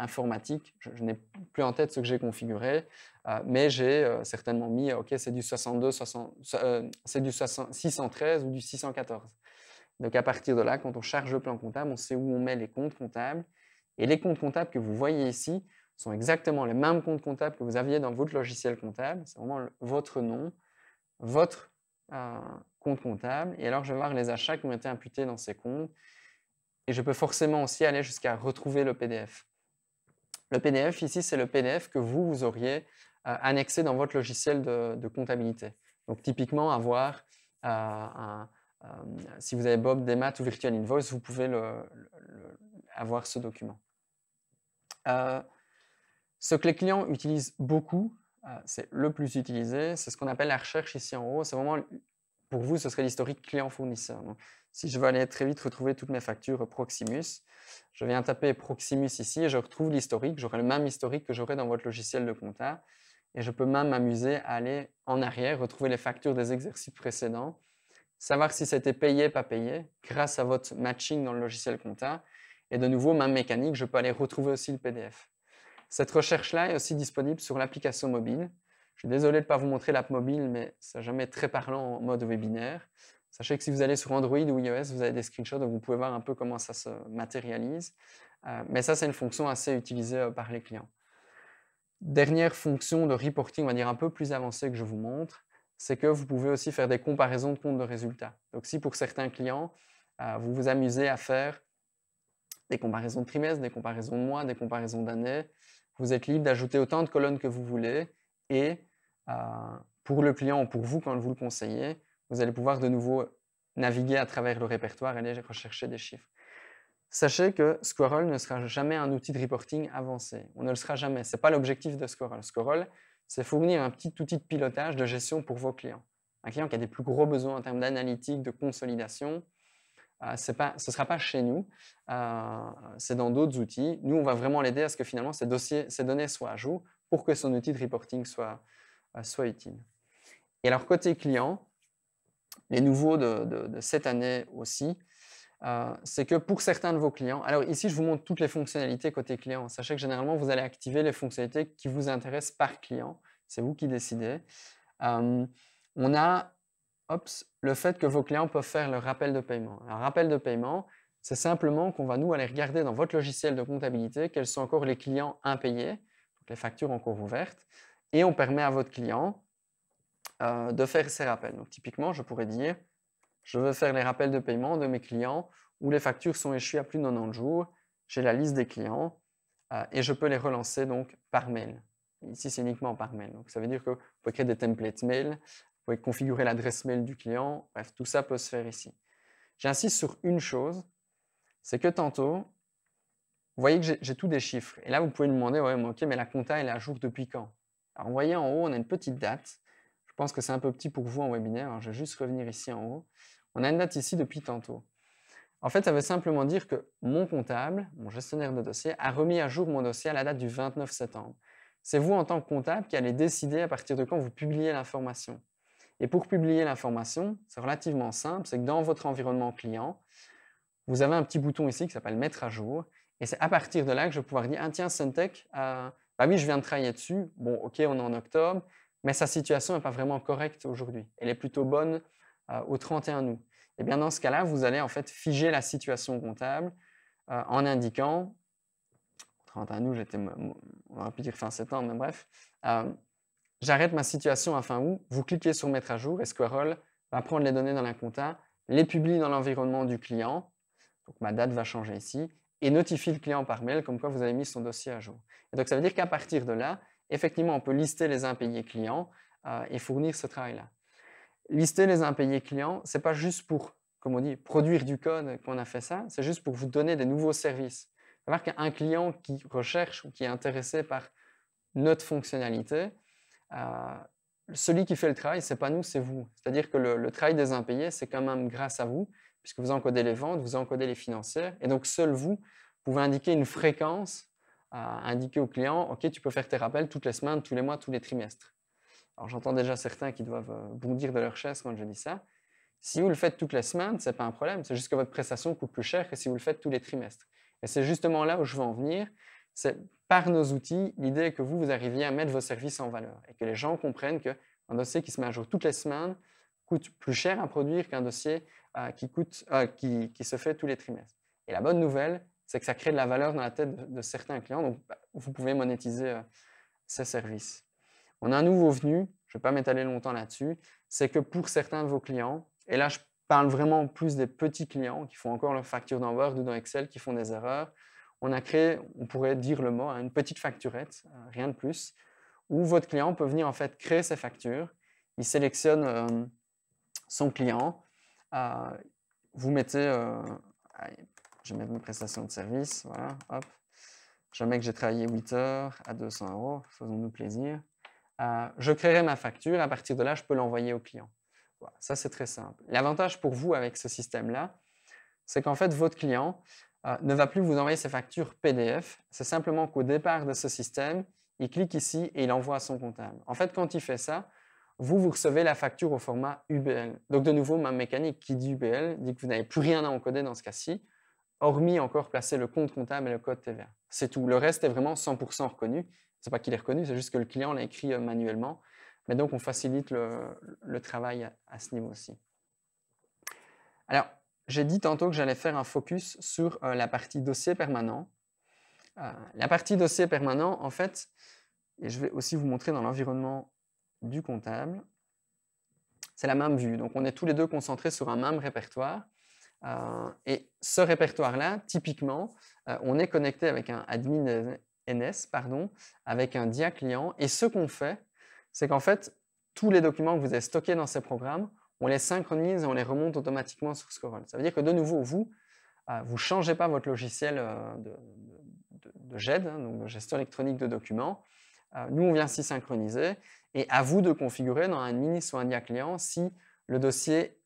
informatique. Je, n'ai plus en tête ce que j'ai configuré, euh, mais j'ai euh, certainement mis, OK, c'est du 62, 60, euh, c'est du 613 ou du 614. Donc à partir de là, quand on charge le plan comptable, on sait où on met les comptes comptables. Et les comptes comptables que vous voyez ici sont exactement les mêmes comptes comptables que vous aviez dans votre logiciel comptable. C'est vraiment votre nom, votre compte comptable. Et alors je vais voir les achats qui ont été imputés dans ces comptes. Et je peux forcément aussi aller jusqu'à retrouver le PDF. Le PDF, ici, c'est le PDF que vous, auriez euh, annexé dans votre logiciel de, comptabilité. Donc, typiquement, avoir euh, euh, si vous avez Bob, Demat ou Virtual Invoice, vous pouvez avoir ce document. ce que les clients utilisent beaucoup, c'est le plus utilisé, c'est ce qu'on appelle la recherche ici en haut. C'est vraiment, pour vous, ce serait l'historique client-fournisseur. Si je veux aller très vite retrouver toutes mes factures Proximus, je viens taper Proximus ici et je retrouve l'historique. J'aurai le même historique que j'aurai dans votre logiciel de compta. Et je peux même m'amuser à aller en arrière, retrouver les factures des exercices précédents, savoir si c'était payé, pas payé, grâce à votre matching dans le logiciel compta. Et de nouveau, même mécanique, je peux aller retrouver aussi le PDF. Cette recherche-là est aussi disponible sur l'application mobile. Je suis désolé de ne pas vous montrer l'app mobile, mais ça jamais très parlant en mode webinaire. Sachez que si vous allez sur Android ou iOS, vous avez des screenshots, donc vous pouvez voir un peu comment ça se matérialise. Euh, mais ça, c'est une fonction assez utilisée euh, par les clients. Dernière fonction de reporting, on va dire un peu plus avancée que je vous montre, c'est que vous pouvez aussi faire des comparaisons de comptes de résultats. Donc si pour certains clients, euh, vous vous amusez à faire des comparaisons de trimestres, des comparaisons de mois, des comparaisons d'années, vous êtes libre d'ajouter autant de colonnes que vous voulez et pour le client ou pour vous, quand vous le conseillez, vous allez pouvoir de nouveau naviguer à travers le répertoire, et aller rechercher des chiffres. Sachez que Squirrel ne sera jamais un outil de reporting avancé. On ne le sera jamais. Ce n'est pas l'objectif de Squirrel. Squirrel, c'est fournir un petit outil de pilotage, de gestion pour vos clients. Un client qui a des plus gros besoins en termes d'analytique, de consolidation, euh, ce ne sera pas chez nous, euh, c'est dans d'autres outils. Nous, on va vraiment l'aider à ce que finalement ces, données soient à jour pour que son outil de reporting soit, euh, soit utile. Et alors, côté client, les nouveaux de, cette année aussi, euh, c'est que pour certains de vos clients, alors ici je vous montre toutes les fonctionnalités côté client. Sachez que généralement vous allez activer les fonctionnalités qui vous intéressent par client. C'est vous qui décidez. Euh, on a le fait que vos clients peuvent faire leur rappel de paiement. Un rappel de paiement, c'est simplement qu'on va nous aller regarder dans votre logiciel de comptabilité quels sont encore les clients impayés, les factures encore ouvertes, et on permet à votre client euh, de faire ces rappels. Donc typiquement, je pourrais dire, je veux faire les rappels de paiement de mes clients où les factures sont échues à plus de 90 jours. J'ai la liste des clients euh, et je peux les relancer donc par mail. Ici, c'est uniquement par mail. Donc ça veut dire que vous pouvez créer des templates mail, vous pouvez configurer l'adresse mail du client. Bref, tout ça peut se faire ici. J'insiste sur une chose, c'est que tantôt, vous voyez que j'ai tous des chiffres. Et là, vous pouvez me demander, ouais, mais ok, mais la compta, elle est à jour depuis quand Alors, vous voyez en haut, on a une petite date. Je pense que c'est un peu petit pour vous en webinaire. Hein, je vais juste revenir ici en haut. On a une date ici depuis tantôt. En fait, ça veut simplement dire que mon comptable, mon gestionnaire de dossier, a remis à jour mon dossier à la date du 29 septembre. C'est vous, en tant que comptable, qui allez décider à partir de quand vous publiez l'information. Et pour publier l'information, c'est relativement simple, c'est que dans votre environnement client, vous avez un petit bouton ici qui s'appelle Mettre à jour. Et c'est à partir de là que je vais pouvoir dire, ah tiens, Suntech, euh, bah oui, je viens de travailler dessus. Bon, ok, on est en octobre, mais sa situation n'est pas vraiment correcte aujourd'hui. Elle est plutôt bonne euh, au 31 août. Et eh bien dans ce cas-là, vous allez en fait figer la situation comptable euh, en indiquant, au 31 août, j'étais, on aurait pu dire fin septembre, mais bref, euh, j'arrête ma situation à fin août, vous cliquez sur mettre à jour et Squirrel va prendre les données dans la compta, les publie dans l'environnement du client, donc ma date va changer ici, et notifie le client par mail comme quoi vous avez mis son dossier à jour. Et donc ça veut dire qu'à partir de là, effectivement, on peut lister les impayés clients euh, et fournir ce travail-là. Lister les impayés clients, ce n'est pas juste pour, comme on dit, produire du code qu'on a fait ça, c'est juste pour vous donner des nouveaux services. Savoir qu'un client qui recherche ou qui est intéressé par notre fonctionnalité, euh, celui qui fait le travail, c'est pas nous, c'est vous. C'est-à-dire que le, travail des impayés, c'est quand même grâce à vous, puisque vous encodez les ventes, vous encodez les financières, et donc seul vous pouvez indiquer une fréquence à indiquer au client, OK, tu peux faire tes rappels toutes les semaines, tous les mois, tous les trimestres. Alors j'entends déjà certains qui doivent euh, bondir de leur chaise quand je dis ça. Si vous le faites toutes les semaines, ce n'est pas un problème, c'est juste que votre prestation coûte plus cher que si vous le faites tous les trimestres. Et c'est justement là où je veux en venir. C'est par nos outils, l'idée est que vous, vous arriviez à mettre vos services en valeur et que les gens comprennent qu'un dossier qui se met à jour toutes les semaines coûte plus cher à produire qu'un dossier euh, euh, qui se fait tous les trimestres. Et la bonne nouvelle, c'est que ça crée de la valeur dans la tête de, certains clients. Donc, bah, vous pouvez monétiser euh, ces services. On a un nouveau venu, je ne vais pas m'étaler longtemps là-dessus, c'est que pour certains de vos clients, et là, je parle vraiment plus des petits clients qui font encore leurs facture dans Word ou dans Excel, qui font des erreurs, on a créé, on pourrait dire le mot, hein, une petite facturette, euh, rien de plus, où votre client peut venir en fait créer ses factures. Il sélectionne euh, son client. vous mettez, je vais mettre mes prestations de service, voilà, hop. Jamais que j'ai travaillé 8 heures à 200 euros, faisons-nous plaisir. Euh, je créerai ma facture, à partir de là, je peux l'envoyer au client. ça, c'est très simple. L'avantage pour vous avec ce système-là, c'est qu'en fait, votre client euh, ne va plus vous envoyer ses factures PDF. C'est simplement qu'au départ de ce système, il clique ici et il envoie à son comptable. En fait, quand il fait ça, vous, vous recevez la facture au format UBL. Donc, de nouveau, ma mécanique qui dit UBL dit que vous n'avez plus rien à encoder dans ce cas-ci hormis encore placer le compte comptable et le code TVA. C'est tout. Le reste est vraiment 100% reconnu. Ce n'est pas qu'il est reconnu, c'est juste que le client l'a écrit euh, manuellement. Mais donc, on facilite le, travail à, ce niveau-ci. Alors, j'ai dit tantôt que j'allais faire un focus sur euh, la partie dossier permanent. Euh, la partie dossier permanent, en fait, et je vais aussi vous montrer dans l'environnement du comptable, c'est la même vue. Donc, on est tous les deux concentrés sur un même répertoire. Euh, et ce répertoire-là, typiquement, euh, on est connecté avec un admin NS, pardon, avec un dia client. Et ce qu'on fait, c'est qu'en fait, tous les documents que vous avez stockés dans ces programmes, on les synchronise et on les remonte automatiquement sur Scroll. Ça veut dire que de nouveau, vous, euh, vous ne changez pas votre logiciel de, GED, hein, donc de gestion électronique de documents. nous, on vient s'y synchroniser et à vous de configurer dans un admin ou un dia client si le dossier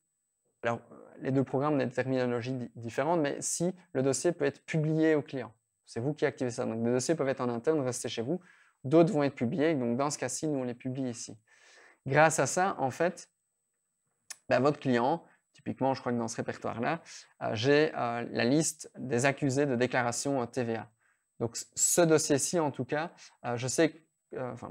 alors, les deux programmes des terminologies différentes, mais si le dossier peut être publié au client. C'est vous qui activez ça. Donc, des dossiers peuvent être en interne, rester chez vous. D'autres vont être publiés. Donc, dans ce cas-ci, nous, on les publie ici. Grâce à ça, en fait, ben, votre client, typiquement, je crois que dans ce répertoire-là, euh, j'ai euh, la liste des accusés de déclaration TVA. Donc, ce dossier-ci, en tout cas, euh, je sais que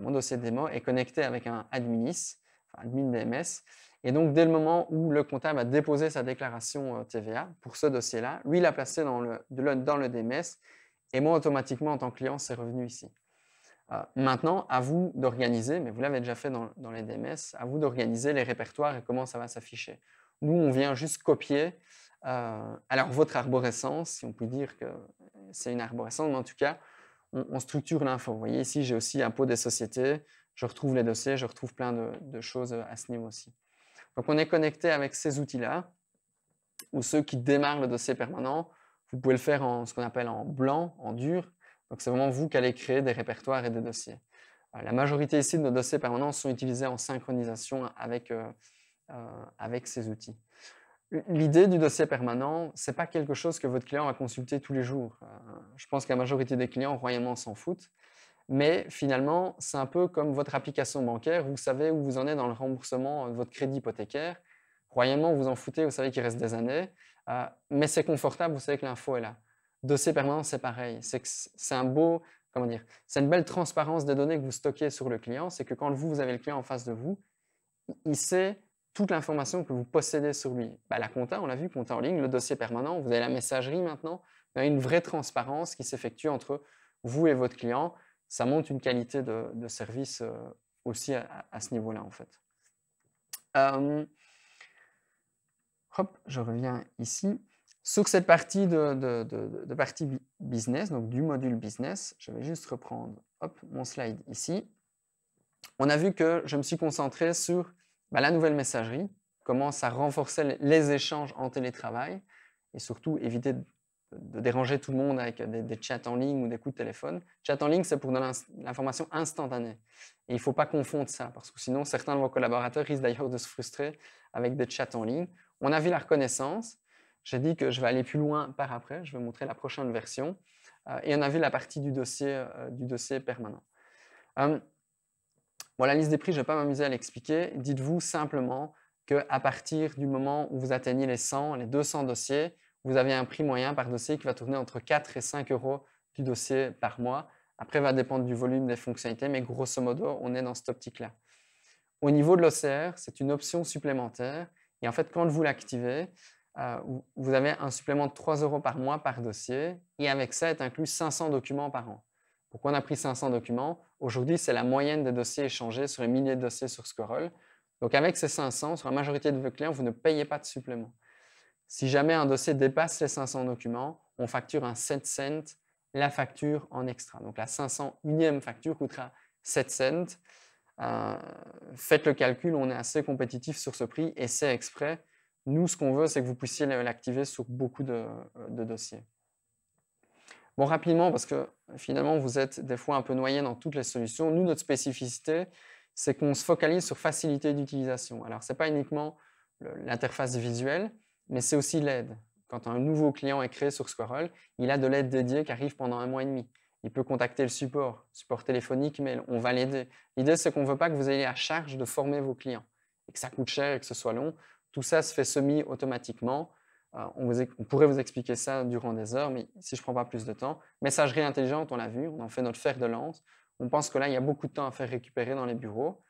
mon dossier démo est connecté avec un adminis, admin DMS, et donc, dès le moment où le comptable a déposé sa déclaration euh, TVA pour ce dossier-là, lui l'a placé dans le, dans le DMS et moi, automatiquement, en tant que client, c'est revenu ici. Euh, maintenant, à vous d'organiser, mais vous l'avez déjà fait dans, dans, les DMS, à vous d'organiser les répertoires et comment ça va s'afficher. Nous, on vient juste copier. Euh, alors, votre arborescence, si on peut dire que c'est une arborescence, mais en tout cas, on, structure l'info. Vous voyez, ici, j'ai aussi impôt des sociétés, je retrouve les dossiers, je retrouve plein de, de choses à ce niveau-ci. Donc on est connecté avec ces outils-là, ou ceux qui démarrent le dossier permanent. Vous pouvez le faire en ce qu'on appelle en blanc, en dur. Donc c'est vraiment vous qui allez créer des répertoires et des dossiers. Euh, la majorité ici de nos dossiers permanents sont utilisés en synchronisation avec, euh, euh, ces outils. L'idée du dossier permanent, ce n'est pas quelque chose que votre client va consulter tous les jours. je pense que la majorité des clients royalement s'en foutent. Mais finalement, c'est un peu comme votre application bancaire. Vous savez où vous en êtes dans le remboursement de votre crédit hypothécaire. Royalement, vous en foutez, vous savez qu'il reste des années. Euh, mais c'est confortable, vous savez que l'info est là. Dossier permanent, c'est pareil. C'est un beau, comment dire, c'est une belle transparence des données que vous stockez sur le client. C'est que quand vous, vous avez le client en face de vous, il sait toute l'information que vous possédez sur lui. Bah, la compta, on l'a vu, compta en ligne, le dossier permanent, vous avez la messagerie maintenant. Il y a une vraie transparence qui s'effectue entre vous et votre client ça montre une qualité de, service euh, aussi à, ce niveau-là, en fait. hop, je reviens ici. Sur cette partie de, partie business, donc du module business, je vais juste reprendre hop, mon slide ici. On a vu que je me suis concentré sur bah, la nouvelle messagerie, comment ça renforçait les échanges en télétravail et surtout éviter de déranger tout le monde avec des, chats en ligne ou des coups de téléphone. Chat en ligne, c'est pour donner l'information instantanée. Et il ne faut pas confondre ça, parce que sinon, certains de vos collaborateurs risquent d'ailleurs de se frustrer avec des chats en ligne. On a vu la reconnaissance. J'ai dit que je vais aller plus loin par après. Je vais montrer la prochaine version. Euh, et on a vu la partie du dossier, euh, du dossier permanent. Euh, la liste des prix, je ne vais pas m'amuser à l'expliquer. Dites-vous simplement qu'à partir du moment où vous atteignez les 100, les 200 dossiers, vous avez un prix moyen par dossier qui va tourner entre 4 et 5 euros du dossier par mois. Après, va dépendre du volume des fonctionnalités, mais grosso modo, on est dans cette optique-là. Au niveau de l'OCR, c'est une option supplémentaire. Et en fait, quand vous l'activez, euh, vous avez un supplément de 3 euros par mois par dossier. Et avec ça, est inclus 500 documents par an. Pourquoi on a pris 500 documents Aujourd'hui, c'est la moyenne des dossiers échangés sur les milliers de dossiers sur scrol. Donc, avec ces 500, sur la majorité de vos clients, vous ne payez pas de supplément. Si jamais un dossier dépasse les 500 documents, on facture un 7 cents la facture en extra. Donc la 501e facture coûtera 7 cents. Euh, faites le calcul, on est assez compétitif sur ce prix et c'est exprès. Nous, ce qu'on veut, c'est que vous puissiez l'activer sur beaucoup de, dossiers. Bon, rapidement, parce que finalement, vous êtes des fois un peu noyé dans toutes les solutions. Nous, notre spécificité, c'est qu'on se focalise sur facilité d'utilisation. Alors, ce n'est pas uniquement l'interface visuelle, mais c'est aussi l'aide. Quand un nouveau client est créé sur Squirrel, il a de l'aide dédiée qui arrive pendant un mois et demi. Il peut contacter le support, support téléphonique, mail, on va l'aider. L'idée, c'est qu'on ne veut pas que vous ayez à charge de former vos clients et que ça coûte cher et que ce soit long. Tout ça se fait semi-automatiquement. Euh, on, pourrait vous expliquer ça durant des heures, mais si je ne prends pas plus de temps. Messagerie intelligente, on l'a vu, on en fait notre fer de lance. On pense que là, il y a beaucoup de temps à faire récupérer dans les bureaux.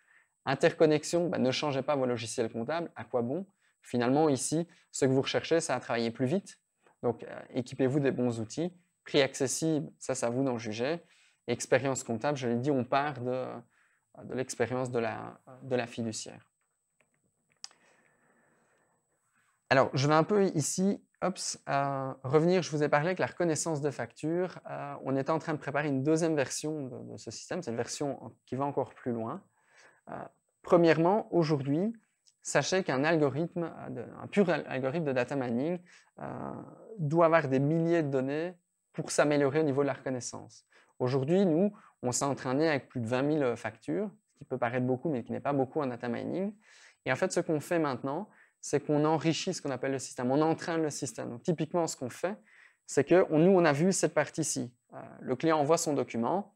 Interconnexion, bah, ne changez pas vos logiciels comptables, à quoi bon Finalement, ici, ce que vous recherchez, c'est à travailler plus vite. Donc, euh, équipez-vous des bons outils. Prix accessible, ça, c'est à vous d'en juger. Expérience comptable, je l'ai dit, on part de, l'expérience de la, de fiduciaire. Alors, je vais un peu ici Ops, euh, revenir, je vous ai parlé avec la reconnaissance de facture, euh, on est en train de préparer une deuxième version de, ce système, c'est une version qui va encore plus loin. premièrement, aujourd'hui, sachez qu'un algorithme, euh, un pur algorithme de data mining, euh, doit avoir des milliers de données pour s'améliorer au niveau de la reconnaissance. Aujourd'hui, nous, on s'est entraîné avec plus de 20 000 euh, factures, ce qui peut paraître beaucoup, mais qui n'est pas beaucoup en data mining. Et en fait, ce qu'on fait maintenant, c'est qu'on enrichit ce qu'on appelle le système, on entraîne le système. typiquement, ce qu'on fait, c'est que nous, on a vu cette partie-ci. le client envoie son document,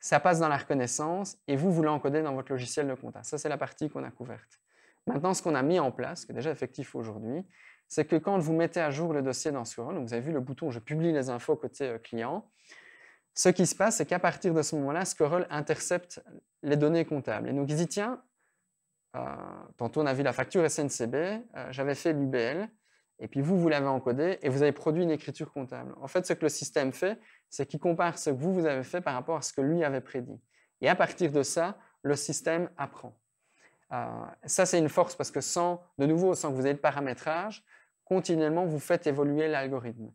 ça passe dans la reconnaissance, et vous, vous l'encodez dans votre logiciel de compta. Ça, c'est la partie qu'on a couverte. Maintenant, ce qu'on a mis en place, qui est déjà effectif aujourd'hui, c'est que quand vous mettez à jour le dossier dans Squirrel, vous avez vu le bouton « Je publie les infos côté euh, client », ce qui se passe, c'est qu'à partir de ce moment-là, Squirrel intercepte les données comptables. Et donc, il dit, tiens, euh, tantôt on a vu la facture SNCB, euh, j'avais fait l'UBL, et puis vous, vous l'avez encodé, et vous avez produit une écriture comptable. En fait, ce que le système fait, c'est qu'il compare ce que vous, vous avez fait par rapport à ce que lui avait prédit. Et à partir de ça, le système apprend. Euh, ça, c'est une force parce que sans, de nouveau, sans que vous ayez le paramétrage, continuellement, vous faites évoluer l'algorithme.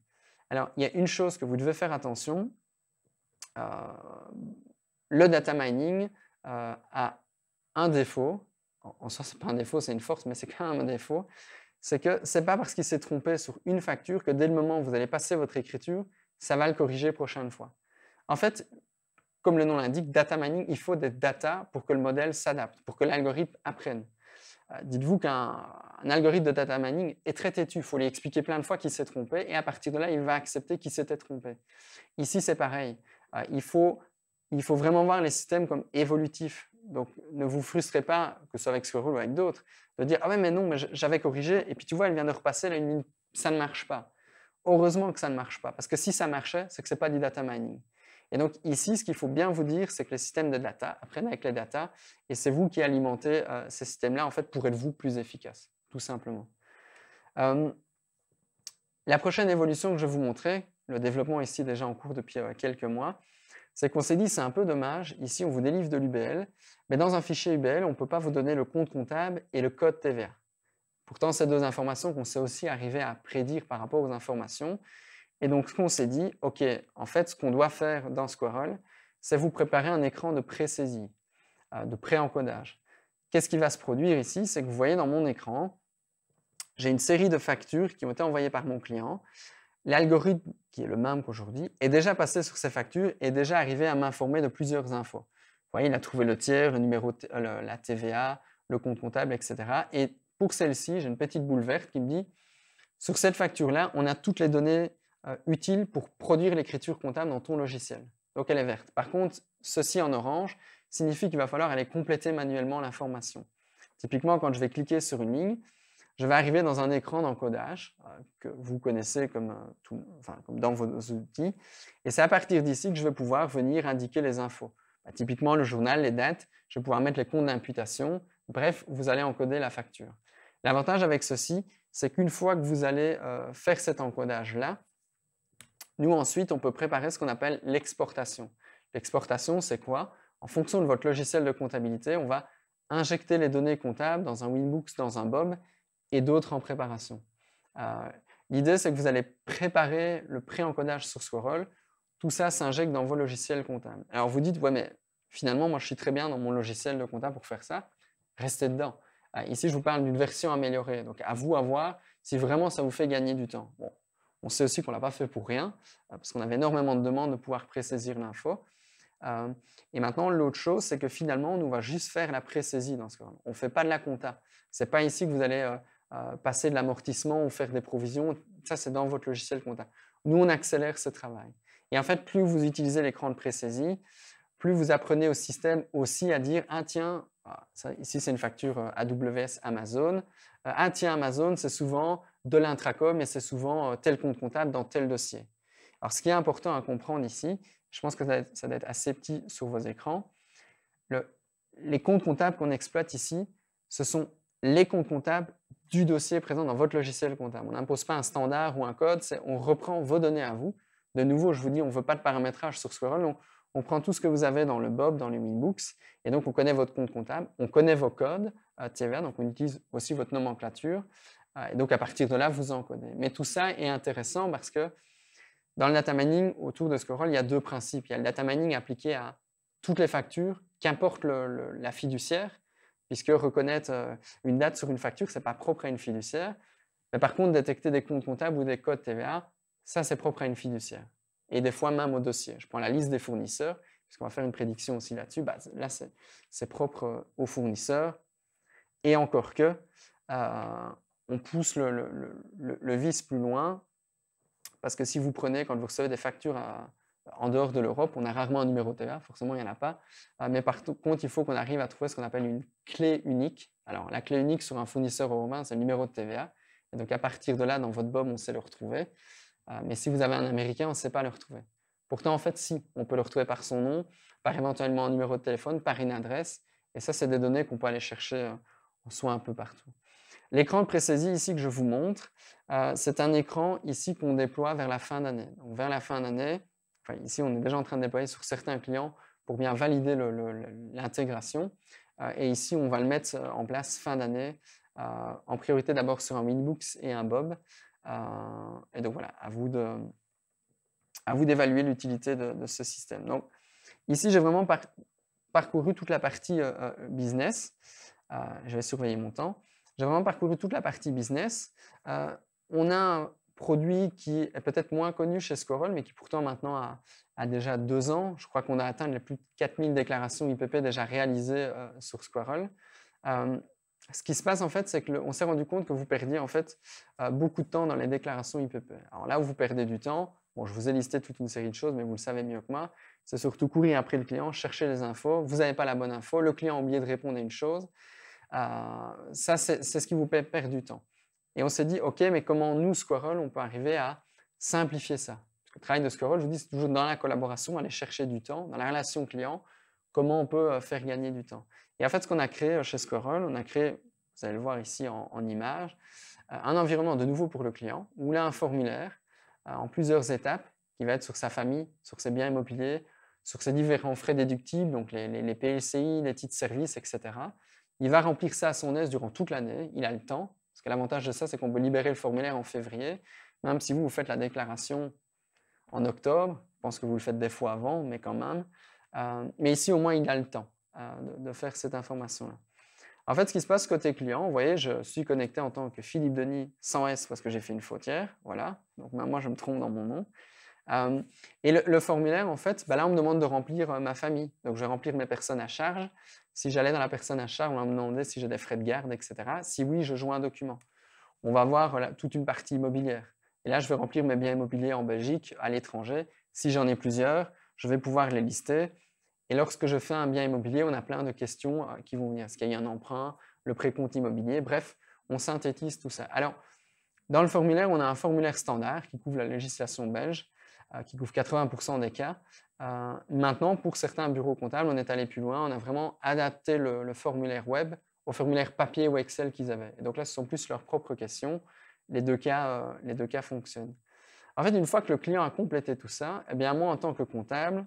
Alors, il y a une chose que vous devez faire attention. Euh, le data mining euh, a un défaut. En, soi, ce pas un défaut, c'est une force, mais c'est quand même un défaut. C'est que ce n'est pas parce qu'il s'est trompé sur une facture que dès le moment où vous allez passer votre écriture, ça va le corriger prochaine fois. En fait, comme le nom l'indique, data mining, il faut des data pour que le modèle s'adapte, pour que l'algorithme apprenne. Euh, dites-vous qu'un algorithme de data mining est très têtu, il faut lui expliquer plein de fois qu'il s'est trompé, et à partir de là, il va accepter qu'il s'était trompé. Ici, c'est pareil, euh, il, faut, il faut vraiment voir les systèmes comme évolutifs. Donc, ne vous frustrez pas, que ce soit avec Squirrel ou avec d'autres, de dire Ah ouais, mais non, mais j'avais corrigé, et puis tu vois, elle vient de repasser, là, ça ne marche pas. Heureusement que ça ne marche pas, parce que si ça marchait, c'est que ce n'est pas du data mining. Et donc ici, ce qu'il faut bien vous dire, c'est que les systèmes de data apprennent avec les data, et c'est vous qui alimentez euh, ces systèmes-là, en fait, pour être vous plus efficace, tout simplement. Euh, la prochaine évolution que je vais vous montrer, le développement ici déjà en cours depuis euh, quelques mois, c'est qu'on s'est dit, c'est un peu dommage, ici on vous délivre de l'UBL, mais dans un fichier UBL, on ne peut pas vous donner le compte comptable et le code TVA. Pourtant, ces deux informations qu'on sait aussi arriver à prédire par rapport aux informations, et donc, ce qu'on s'est dit, OK, en fait, ce qu'on doit faire dans Squirrel, c'est vous préparer un écran de pré-saisie, euh, de pré-encodage. Qu'est-ce qui va se produire ici C'est que vous voyez dans mon écran, j'ai une série de factures qui ont été envoyées par mon client. L'algorithme, qui est le même qu'aujourd'hui, est déjà passé sur ces factures et est déjà arrivé à m'informer de plusieurs infos. Vous voyez, il a trouvé le tiers, le numéro, la TVA, le compte comptable, etc. Et pour celle-ci, j'ai une petite boule verte qui me dit, sur cette facture-là, on a toutes les données euh, utile pour produire l'écriture comptable dans ton logiciel. Donc elle est verte. Par contre, ceci en orange signifie qu'il va falloir aller compléter manuellement l'information. Typiquement, quand je vais cliquer sur une ligne, je vais arriver dans un écran d'encodage euh, que vous connaissez euh, comme, dans vos outils. Et c'est à partir d'ici que je vais pouvoir venir indiquer les infos. Bah, typiquement, le journal, les dates, je vais pouvoir mettre les comptes d'imputation. Bref, vous allez encoder la facture. L'avantage avec ceci, c'est qu'une fois que vous allez faire cet encodage-là, nous, ensuite, on peut préparer ce qu'on appelle l'exportation. L'exportation, c'est quoi En fonction de votre logiciel de comptabilité, on va injecter les données comptables dans un Winbooks, dans un Bob et d'autres en préparation. Euh, l'idée, c'est que vous allez préparer le pré-encodage sur Squirrel. Tout ça s'injecte dans vos logiciels comptables. Alors, vous dites, ouais, mais finalement, moi, je suis très bien dans mon logiciel de comptable pour faire ça. Restez dedans. Euh, ici, je vous parle d'une version améliorée. Donc, à vous à voir si vraiment ça vous fait gagner du temps. On sait aussi qu'on ne l'a pas fait pour rien, euh, parce qu'on avait énormément de demandes de pouvoir présaisir l'info. Euh, et maintenant, l'autre chose, c'est que finalement, on va juste faire la présaisie dans ce cas. On ne fait pas de la compta. Ce n'est pas ici que vous allez euh, passer de l'amortissement ou faire des provisions. Ça, c'est dans votre logiciel compta. Nous, on accélère ce travail. Et en fait, plus vous utilisez l'écran de présaisie, plus vous apprenez au système aussi à dire Ah, tiens, ah, ici, c'est une facture AWS Amazon. ah, tiens, Amazon, c'est souvent de l'intracom et c'est souvent euh, tel compte comptable dans tel dossier. Alors, ce qui est important à comprendre ici, je pense que ça doit être assez petit sur vos écrans, les comptes comptables qu'on exploite ici, ce sont les comptes comptables du dossier présent dans votre logiciel comptable. On n'impose pas un standard ou un code, on reprend vos données à vous. De nouveau, je vous dis, on ne veut pas de paramétrage sur Squirrel, on, prend tout ce que vous avez dans le Bob, dans les MinBooks, et donc on connaît votre compte comptable, on connaît vos codes euh, TVA, donc on utilise aussi votre nomenclature, donc, à partir de là, vous en connaissez. Mais tout ça est intéressant parce que dans le data mining, autour de ce rôle, il y a deux principes. Il y a le data mining appliqué à toutes les factures, qu'importe la fiduciaire, puisque reconnaître euh, une date sur une facture, ce n'est pas propre à une fiduciaire. Mais par contre, détecter des comptes comptables ou des codes TVA, ça, c'est propre à une fiduciaire. Et des fois même au dossier. Je prends la liste des fournisseurs, puisqu'on va faire une prédiction aussi là-dessus. Bah, là, c'est propre euh, aux fournisseurs. Et encore que, euh, on pousse le, vice plus loin. Parce que si vous prenez, quand vous recevez des factures en dehors de l'Europe, on a rarement un numéro TVA, forcément il n'y en a pas. Euh, mais par contre, il faut qu'on arrive à trouver ce qu'on appelle une clé unique. Alors la clé unique sur un fournisseur européen, c'est le numéro de TVA. Et donc à partir de là, dans votre BOM, on sait le retrouver. Euh, mais si vous avez un Américain, on ne sait pas le retrouver. Pourtant, en fait, si, on peut le retrouver par son nom, par éventuellement un numéro de téléphone, par une adresse. Et ça, c'est des données qu'on peut aller chercher en euh, soi un peu partout. L'écran de pré ici que je vous montre, euh, c'est un écran ici qu'on déploie vers la fin d'année. Donc vers la fin d'année, enfin, ici on est déjà en train de déployer sur certains clients pour bien valider l'intégration. Euh, et ici on va le mettre euh, en place fin d'année, en priorité d'abord sur un Winbox et un Bob. et donc voilà, à vous d'évaluer l'utilité de, ce système. Donc ici j'ai vraiment parcouru toute la partie business. je vais surveiller mon temps. J'ai vraiment parcouru toute la partie business. Euh, on a un produit qui est peut-être moins connu chez Squirrel, mais qui pourtant maintenant a, déjà deux ans. Je crois qu'on a atteint les plus de 4000 déclarations IPP déjà réalisées euh, sur Squirrel. Euh, ce qui se passe en fait, c'est qu'on s'est rendu compte que vous perdiez en fait beaucoup de temps dans les déclarations IPP. Alors là vous perdez du temps, bon, je vous ai listé toute une série de choses, mais vous le savez mieux que moi, c'est surtout courir après le client, chercher les infos, vous n'avez pas la bonne info, le client a oublié de répondre à une chose. Euh, ça, c'est ce qui vous fait perdre du temps. Et on s'est dit, OK, mais comment nous, Squirrel, on peut arriver à simplifier ça Parce le travail de Squirrel, je vous dis, c'est toujours dans la collaboration, aller chercher du temps, dans la relation client, comment on peut euh, faire gagner du temps. Et en fait, ce qu'on a créé euh, chez Squirrel, on a créé, vous allez le voir ici en, image, un environnement de nouveau pour le client, où il a un formulaire en plusieurs étapes qui va être sur sa famille, sur ses biens immobiliers, sur ses différents frais déductibles, donc les, les PLCI, les titres services, etc. Il va remplir ça à son aise durant toute l'année, il a le temps, parce que l'avantage de ça, c'est qu'on peut libérer le formulaire en février, même si vous, vous faites la déclaration en octobre, je pense que vous le faites des fois avant, mais quand même. Euh, mais ici, au moins, il a le temps euh, de, faire cette information-là. En fait, ce qui se passe côté client, vous voyez, je suis connecté en tant que Philippe Denis sans S parce que j'ai fait une fautière, voilà. Donc moi, je me trompe dans mon nom. Euh, et le, formulaire, en fait, bah là, on me demande de remplir ma famille. Donc je vais remplir mes personnes à charge. Si j'allais dans la personne à charge, on me demander si j'ai des frais de garde, etc. Si oui, je joins un document. On va voir toute une partie immobilière. Et là, je vais remplir mes biens immobiliers en Belgique, à l'étranger. Si j'en ai plusieurs, je vais pouvoir les lister. Et lorsque je fais un bien immobilier, on a plein de questions euh, qui vont venir. Est-ce qu'il y a un emprunt, le compte immobilier Bref, on synthétise tout ça. Alors, dans le formulaire, on a un formulaire standard qui couvre la législation belge, euh, qui couvre 80% des cas, euh, maintenant, pour certains bureaux comptables, on est allé plus loin, on a vraiment adapté le, formulaire web au formulaire papier ou Excel qu'ils avaient. Et donc là, ce sont plus leurs propres questions. Les deux cas, euh, les deux cas fonctionnent. En fait, une fois que le client a complété tout ça, eh bien moi, en tant que comptable,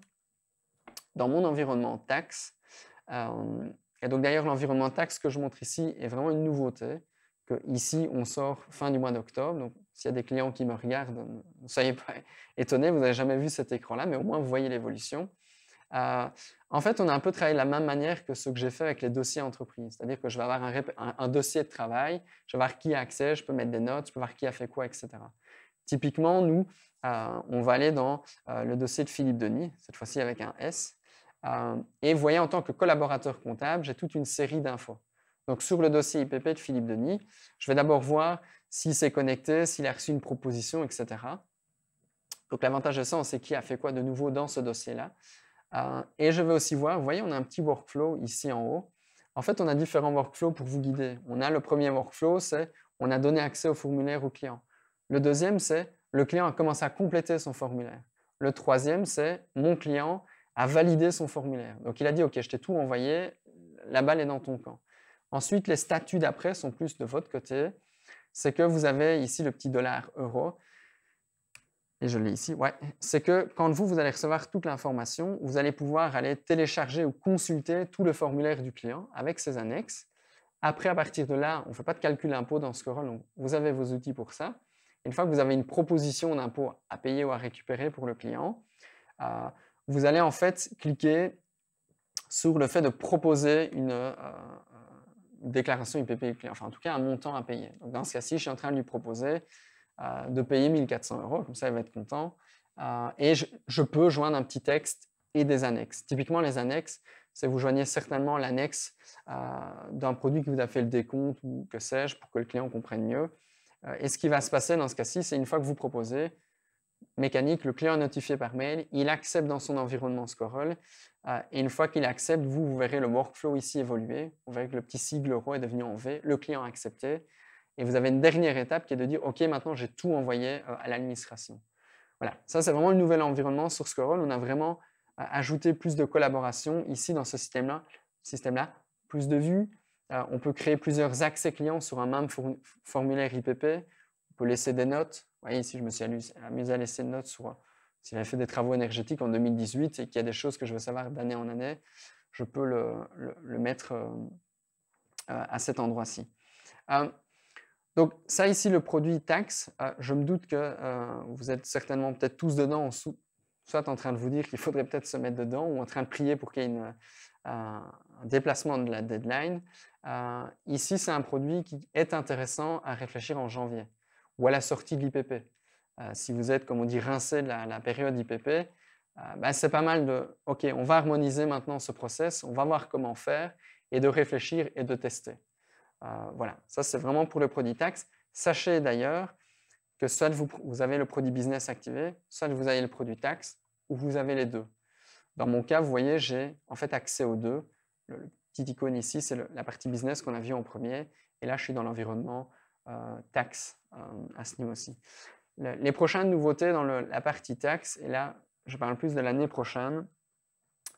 dans mon environnement taxe, euh, et donc d'ailleurs l'environnement taxe que je montre ici est vraiment une nouveauté, que ici on sort fin du mois d'octobre, donc s'il y a des clients qui me regardent, ne soyez pas étonnés, vous n'avez jamais vu cet écran-là, mais au moins vous voyez l'évolution. Euh, en fait, on a un peu travaillé de la même manière que ce que j'ai fait avec les dossiers entreprises. C'est-à-dire que je vais avoir un, dossier de travail, je vais voir qui a accès, je peux mettre des notes, je peux voir qui a fait quoi, etc. Typiquement, nous, euh, on va aller dans euh, le dossier de Philippe Denis, cette fois-ci avec un S. et vous voyez, en tant que collaborateur comptable, j'ai toute une série d'infos. Donc, sur le dossier IPP de Philippe Denis, je vais d'abord voir s'il s'est connecté, s'il a reçu une proposition, etc. Donc l'avantage de ça, on sait qui a fait quoi de nouveau dans ce dossier-là. Euh, et je vais aussi voir, vous voyez, on a un petit workflow ici en haut. En fait, on a différents workflows pour vous guider. On a le premier workflow, c'est on a donné accès au formulaire au client. Le deuxième, c'est le client a commencé à compléter son formulaire. Le troisième, c'est mon client a validé son formulaire. Donc il a dit, OK, je t'ai tout envoyé, la balle est dans ton camp. Ensuite, les statuts d'après sont plus de votre côté c'est que vous avez ici le petit dollar euro. Et je l'ai ici, ouais. C'est que quand vous, vous allez recevoir toute l'information, vous allez pouvoir aller télécharger ou consulter tout le formulaire du client avec ses annexes. Après, à partir de là, on ne fait pas de calcul d'impôt dans ce donc vous avez vos outils pour ça. Une fois que vous avez une proposition d'impôt à payer ou à récupérer pour le client, euh, vous allez en fait cliquer sur le fait de proposer une, euh, déclaration IPP, enfin en tout cas un montant à payer. dans ce cas-ci, je suis en train de lui proposer euh, de payer 1400 euros, comme ça il va être content. Euh, et je, peux joindre un petit texte et des annexes. Typiquement, les annexes, c'est vous joignez certainement l'annexe euh, d'un produit qui vous a fait le décompte ou que sais-je, pour que le client comprenne mieux. et ce qui va se passer dans ce cas-ci, c'est une fois que vous proposez, mécanique, le client est notifié par mail, il accepte dans son environnement Scroll, euh, et une fois qu'il accepte, vous, vous verrez le workflow ici évoluer. Vous verrez que le petit sigle roi est devenu en V, le client a accepté. Et vous avez une dernière étape qui est de dire, OK, maintenant j'ai tout envoyé euh, à l'administration. Voilà, ça c'est vraiment le nouvel environnement sur Scorol. On a vraiment euh, ajouté plus de collaboration ici dans ce système-là, système -là, plus de vues. on peut créer plusieurs accès clients sur un même formulaire IPP. On peut laisser des notes. Vous voyez ici, je me suis amusé à laisser des notes sur si j'avais fait des travaux énergétiques en 2018 et qu'il y a des choses que je veux savoir d'année en année, je peux le, mettre euh, euh, à cet endroit-ci. Euh, donc ça ici, le produit taxe, je me doute que vous êtes certainement peut-être tous dedans, en soit en train de vous dire qu'il faudrait peut-être se mettre dedans, ou en train de prier pour qu'il y ait un déplacement de la deadline. ici, c'est un produit qui est intéressant à réfléchir en janvier, ou à la sortie de l'IPP. Euh, si vous êtes, comme on dit, rincé de la, période IPP, euh, ben, c'est pas mal de, OK, on va harmoniser maintenant ce process, on va voir comment faire, et de réfléchir et de tester. Euh, voilà, ça c'est vraiment pour le produit tax. Sachez d'ailleurs que soit vous, avez le produit business activé, soit vous avez le produit taxe, ou vous avez les deux. Dans mon cas, vous voyez, j'ai en fait accès aux deux. Le, petit icône ici, c'est la partie business qu'on a vu en premier. Et là, je suis dans l'environnement euh, taxe à ce niveau-ci les prochaines nouveautés dans la partie taxe, et là, je parle plus de l'année prochaine,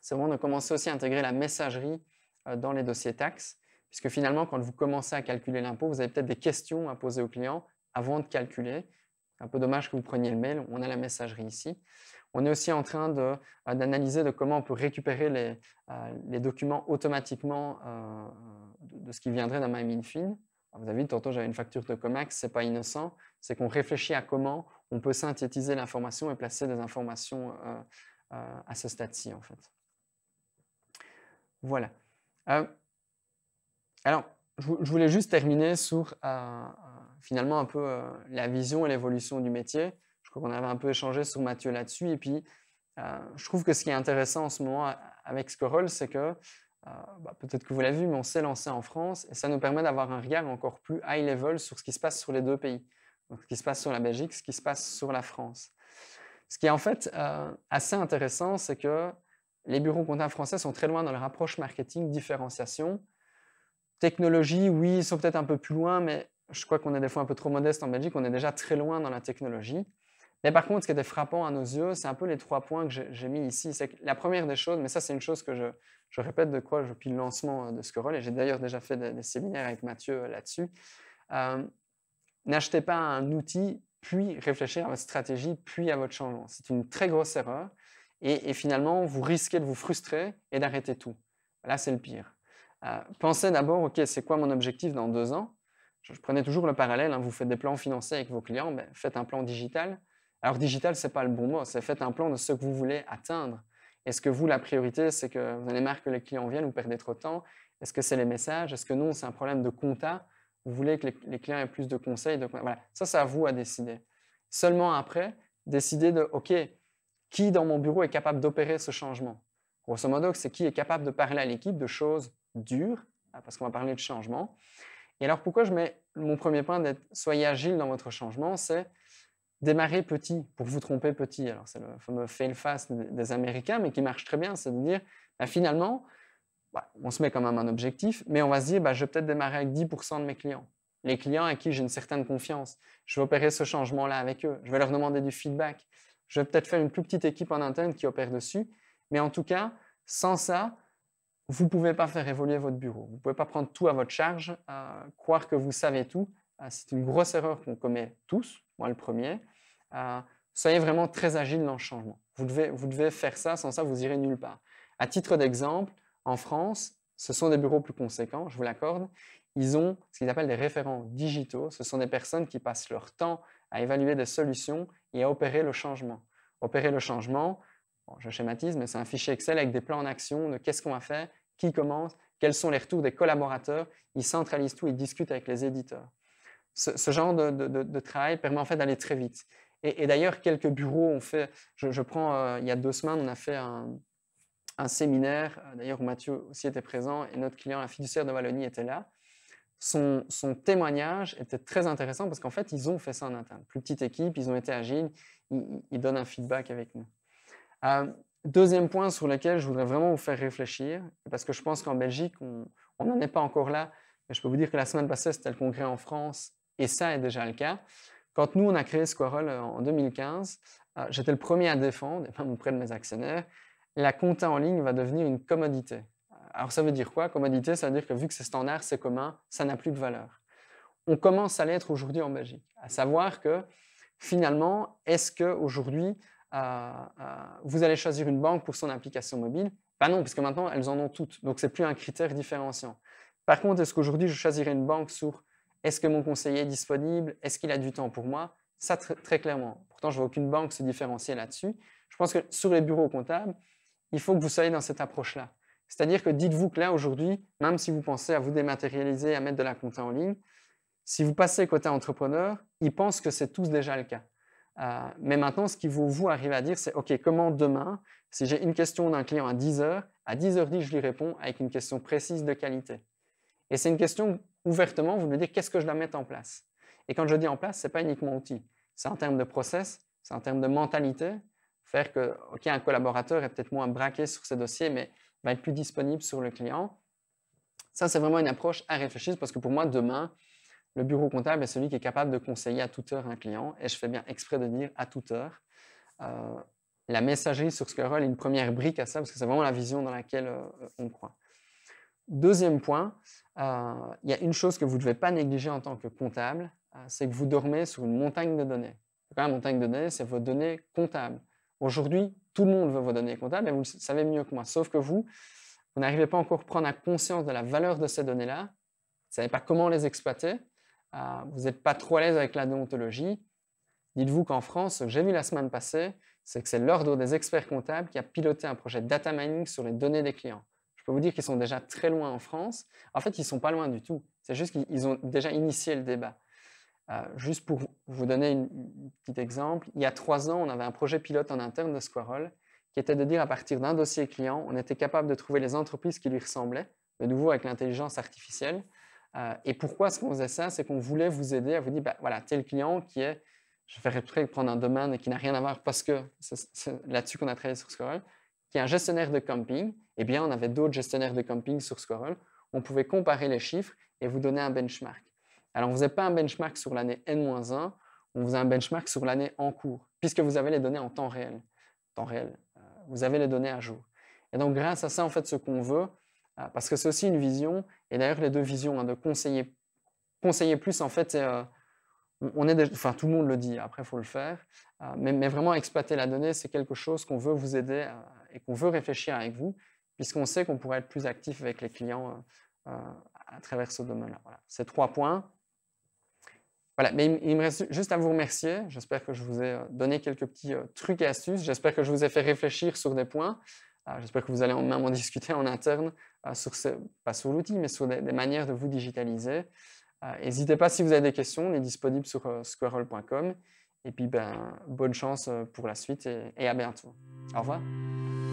c'est vraiment de commencer aussi à intégrer la messagerie euh, dans les dossiers taxes, puisque finalement, quand vous commencez à calculer l'impôt, vous avez peut-être des questions à poser au client avant de calculer. C'est un peu dommage que vous preniez le mail, on a la messagerie ici. On est aussi en train euh, d'analyser de, comment on peut récupérer les, euh, documents automatiquement de, ce qui viendrait d'un MyMinFin. Vous avez vu, tantôt j'avais une facture de Comax, ce n'est pas innocent. C'est qu'on réfléchit à comment on peut synthétiser l'information et placer des informations euh, euh, à ce stade-ci, en fait. Voilà. Euh, alors, je, voulais juste terminer sur finalement un peu la vision et l'évolution du métier. Je crois qu'on avait un peu échangé sur Mathieu là-dessus. Et puis, je trouve que ce qui est intéressant en ce moment avec Scoroll, c'est que bah, peut-être que vous l'avez vu, mais on s'est lancé en France et ça nous permet d'avoir un regard encore plus high level sur ce qui se passe sur les deux pays ce qui se passe sur la Belgique, ce qui se passe sur la France. Ce qui est en fait euh, assez intéressant, c'est que les bureaux comptables français sont très loin dans leur approche marketing, différenciation. Technologie, oui, ils sont peut-être un peu plus loin, mais je crois qu'on est des fois un peu trop modeste en Belgique, on est déjà très loin dans la technologie. Mais par contre, ce qui était frappant à nos yeux, c'est un peu les trois points que j'ai mis ici. C'est la première des choses, mais ça c'est une chose que je, répète de quoi depuis le lancement euh, de Scroll, et j'ai d'ailleurs déjà fait des, séminaires avec Mathieu euh, là-dessus, euh, N'achetez pas un outil, puis réfléchir à votre stratégie, puis à votre changement. C'est une très grosse erreur. Et, finalement, vous risquez de vous frustrer et d'arrêter tout. Là, c'est le pire. Euh, pensez d'abord, OK, c'est quoi mon objectif dans deux ans je, prenais toujours le parallèle, hein, vous faites des plans financiers avec vos clients, ben, faites un plan digital. Alors, digital, ce n'est pas le bon mot, c'est faites un plan de ce que vous voulez atteindre. Est-ce que vous, la priorité, c'est que vous allez marre que les clients viennent, ou perdez trop de temps Est-ce que c'est les messages Est-ce que non, c'est un problème de compta vous voulez que les, clients aient plus de conseils. De, voilà. Ça, c'est à vous à décider. Seulement après, décider de, OK, qui dans mon bureau est capable d'opérer ce changement Grosso modo, c'est qui est capable de parler à l'équipe de choses dures, hein, parce qu'on va parler de changement. Et alors, pourquoi je mets mon premier point d'être soyez agile dans votre changement, c'est démarrer petit pour vous tromper petit. Alors, c'est le fameux fail fast des Américains, mais qui marche très bien, c'est de dire, bah, finalement, bah, on se met quand même un objectif, mais on va se dire, bah, je vais peut-être démarrer avec 10% de mes clients. Les clients à qui j'ai une certaine confiance, je vais opérer ce changement-là avec eux, je vais leur demander du feedback, je vais peut-être faire une plus petite équipe en interne qui opère dessus, mais en tout cas, sans ça, vous ne pouvez pas faire évoluer votre bureau, vous ne pouvez pas prendre tout à votre charge, euh, croire que vous savez tout, euh, c'est une grosse erreur qu'on commet tous, moi le premier. Euh, soyez vraiment très agile dans le changement. Vous devez, vous devez faire ça, sans ça, vous irez nulle part. À titre d'exemple, en France, ce sont des bureaux plus conséquents, je vous l'accorde. Ils ont ce qu'ils appellent des référents digitaux. Ce sont des personnes qui passent leur temps à évaluer des solutions et à opérer le changement. Opérer le changement, bon, je schématise, mais c'est un fichier Excel avec des plans en action de qu'est-ce qu'on va faire, qui commence, quels sont les retours des collaborateurs. Ils centralisent tout, ils discutent avec les éditeurs. Ce, genre de, de, travail permet en fait d'aller très vite. Et, d'ailleurs, quelques bureaux ont fait, je, prends, euh, il y a deux semaines, on a fait un, un séminaire, euh, d'ailleurs où Mathieu aussi était présent, et notre client, la fiduciaire de Wallonie, était là. Son, témoignage était très intéressant parce qu'en fait, ils ont fait ça en interne. Plus petite équipe, ils ont été agiles, ils, donnent un feedback avec nous. Euh, deuxième point sur lequel je voudrais vraiment vous faire réfléchir, parce que je pense qu'en Belgique, on n'en est pas encore là, mais je peux vous dire que la semaine passée, c'était le congrès en France, et ça est déjà le cas. Quand nous, on a créé Squirrel euh, en 2015, j'étais le premier à défendre, auprès de mes actionnaires, la compta en ligne va devenir une commodité. Alors ça veut dire quoi Commodité, ça veut dire que vu que c'est standard, c'est commun, ça n'a plus de valeur. On commence à l'être aujourd'hui en Belgique, à savoir que finalement, est-ce qu'aujourd'hui, euh, euh, vous allez choisir une banque pour son application mobile Ben non, parce que maintenant, elles en ont toutes, donc ce n'est plus un critère différenciant. Par contre, est-ce qu'aujourd'hui, je choisirais une banque sur est-ce que mon conseiller est disponible, est-ce qu'il a du temps pour moi Ça, très, clairement. Pourtant, je vois aucune banque se différencier là-dessus. Je pense que sur les bureaux comptables, il faut que vous soyez dans cette approche-là. C'est-à-dire que dites-vous que là, aujourd'hui, même si vous pensez à vous dématérialiser, à mettre de la compta en ligne, si vous passez côté entrepreneur, ils pensent que c'est tous déjà le cas. Euh, mais maintenant, ce qu'ils vous arriver à dire, c'est OK, comment demain, si j'ai une question d'un client à 10h, à 10h10, je lui réponds avec une question précise de qualité. Et c'est une question ouvertement, vous me dites qu'est-ce que je dois mettre en place. Et quand je dis en place, ce n'est pas uniquement outil. C'est en termes de process, c'est en termes de mentalité, faire que, OK, un collaborateur est peut-être moins braqué sur ses dossiers, mais va être plus disponible sur le client. Ça, c'est vraiment une approche à réfléchir parce que pour moi, demain, le bureau comptable est celui qui est capable de conseiller à toute heure un client, et je fais bien exprès de dire à toute heure. Euh, la messagerie sur Squirrel est une première brique à ça, parce que c'est vraiment la vision dans laquelle euh, on croit. Deuxième point, euh, il y a une chose que vous ne devez pas négliger en tant que comptable, c'est que vous dormez sur une montagne de données. la montagne de données, c'est vos données comptables. Aujourd'hui, tout le monde veut vos données comptables, et vous le savez mieux que moi, sauf que vous, vous n'arrivez pas encore à prendre conscience de la valeur de ces données-là, vous ne savez pas comment les exploiter, euh, vous n'êtes pas trop à l'aise avec la déontologie. Dites-vous qu'en France, ce que j'ai vu la semaine passée, c'est que c'est l'ordre des experts comptables qui a piloté un projet de data mining sur les données des clients. Je peux vous dire qu'ils sont déjà très loin en France. En fait, ils ne sont pas loin du tout. C'est juste qu'ils ont déjà initié le débat. Euh, juste pour vous donner un petit exemple, il y a trois ans, on avait un projet pilote en interne de Squirrel qui était de dire à partir d'un dossier client, on était capable de trouver les entreprises qui lui ressemblaient, de nouveau avec l'intelligence artificielle. Euh, et pourquoi est-ce qu'on faisait ça C'est qu'on voulait vous aider à vous dire, ben voilà, tel client qui est, je vais de prendre un domaine et qui n'a rien à voir parce que c'est là-dessus qu'on a travaillé sur Squirrel, qui est un gestionnaire de camping. et eh bien, on avait d'autres gestionnaires de camping sur Squirrel. On pouvait comparer les chiffres et vous donner un benchmark. Alors, on ne faisait pas un benchmark sur l'année N-1, on faisait un benchmark sur l'année en cours, puisque vous avez les données en temps réel. Temps réel, euh, vous avez les données à jour. Et donc, grâce à ça, en fait, ce qu'on veut, euh, parce que c'est aussi une vision, et d'ailleurs, les deux visions, hein, de conseiller, plus, en fait, euh, on est enfin, tout le monde le dit, après, il faut le faire, mais, vraiment, exploiter la donnée, c'est quelque chose qu'on veut vous aider et qu'on veut réfléchir avec vous, puisqu'on sait qu'on pourrait être plus actif avec les clients à travers ce domaine-là. Voilà. Ces trois points. Voilà, mais il me reste juste à vous remercier. J'espère que je vous ai euh, donné quelques petits euh, trucs et astuces. J'espère que je vous ai fait réfléchir sur des points. Euh, j'espère que vous allez même en discuter en interne, sur pas sur l'outil, mais sur des, manières de vous digitaliser. N'hésitez pas si vous avez des questions, on est disponible sur squirrel.com. Et puis, ben, bonne chance pour la suite et à bientôt. Au revoir.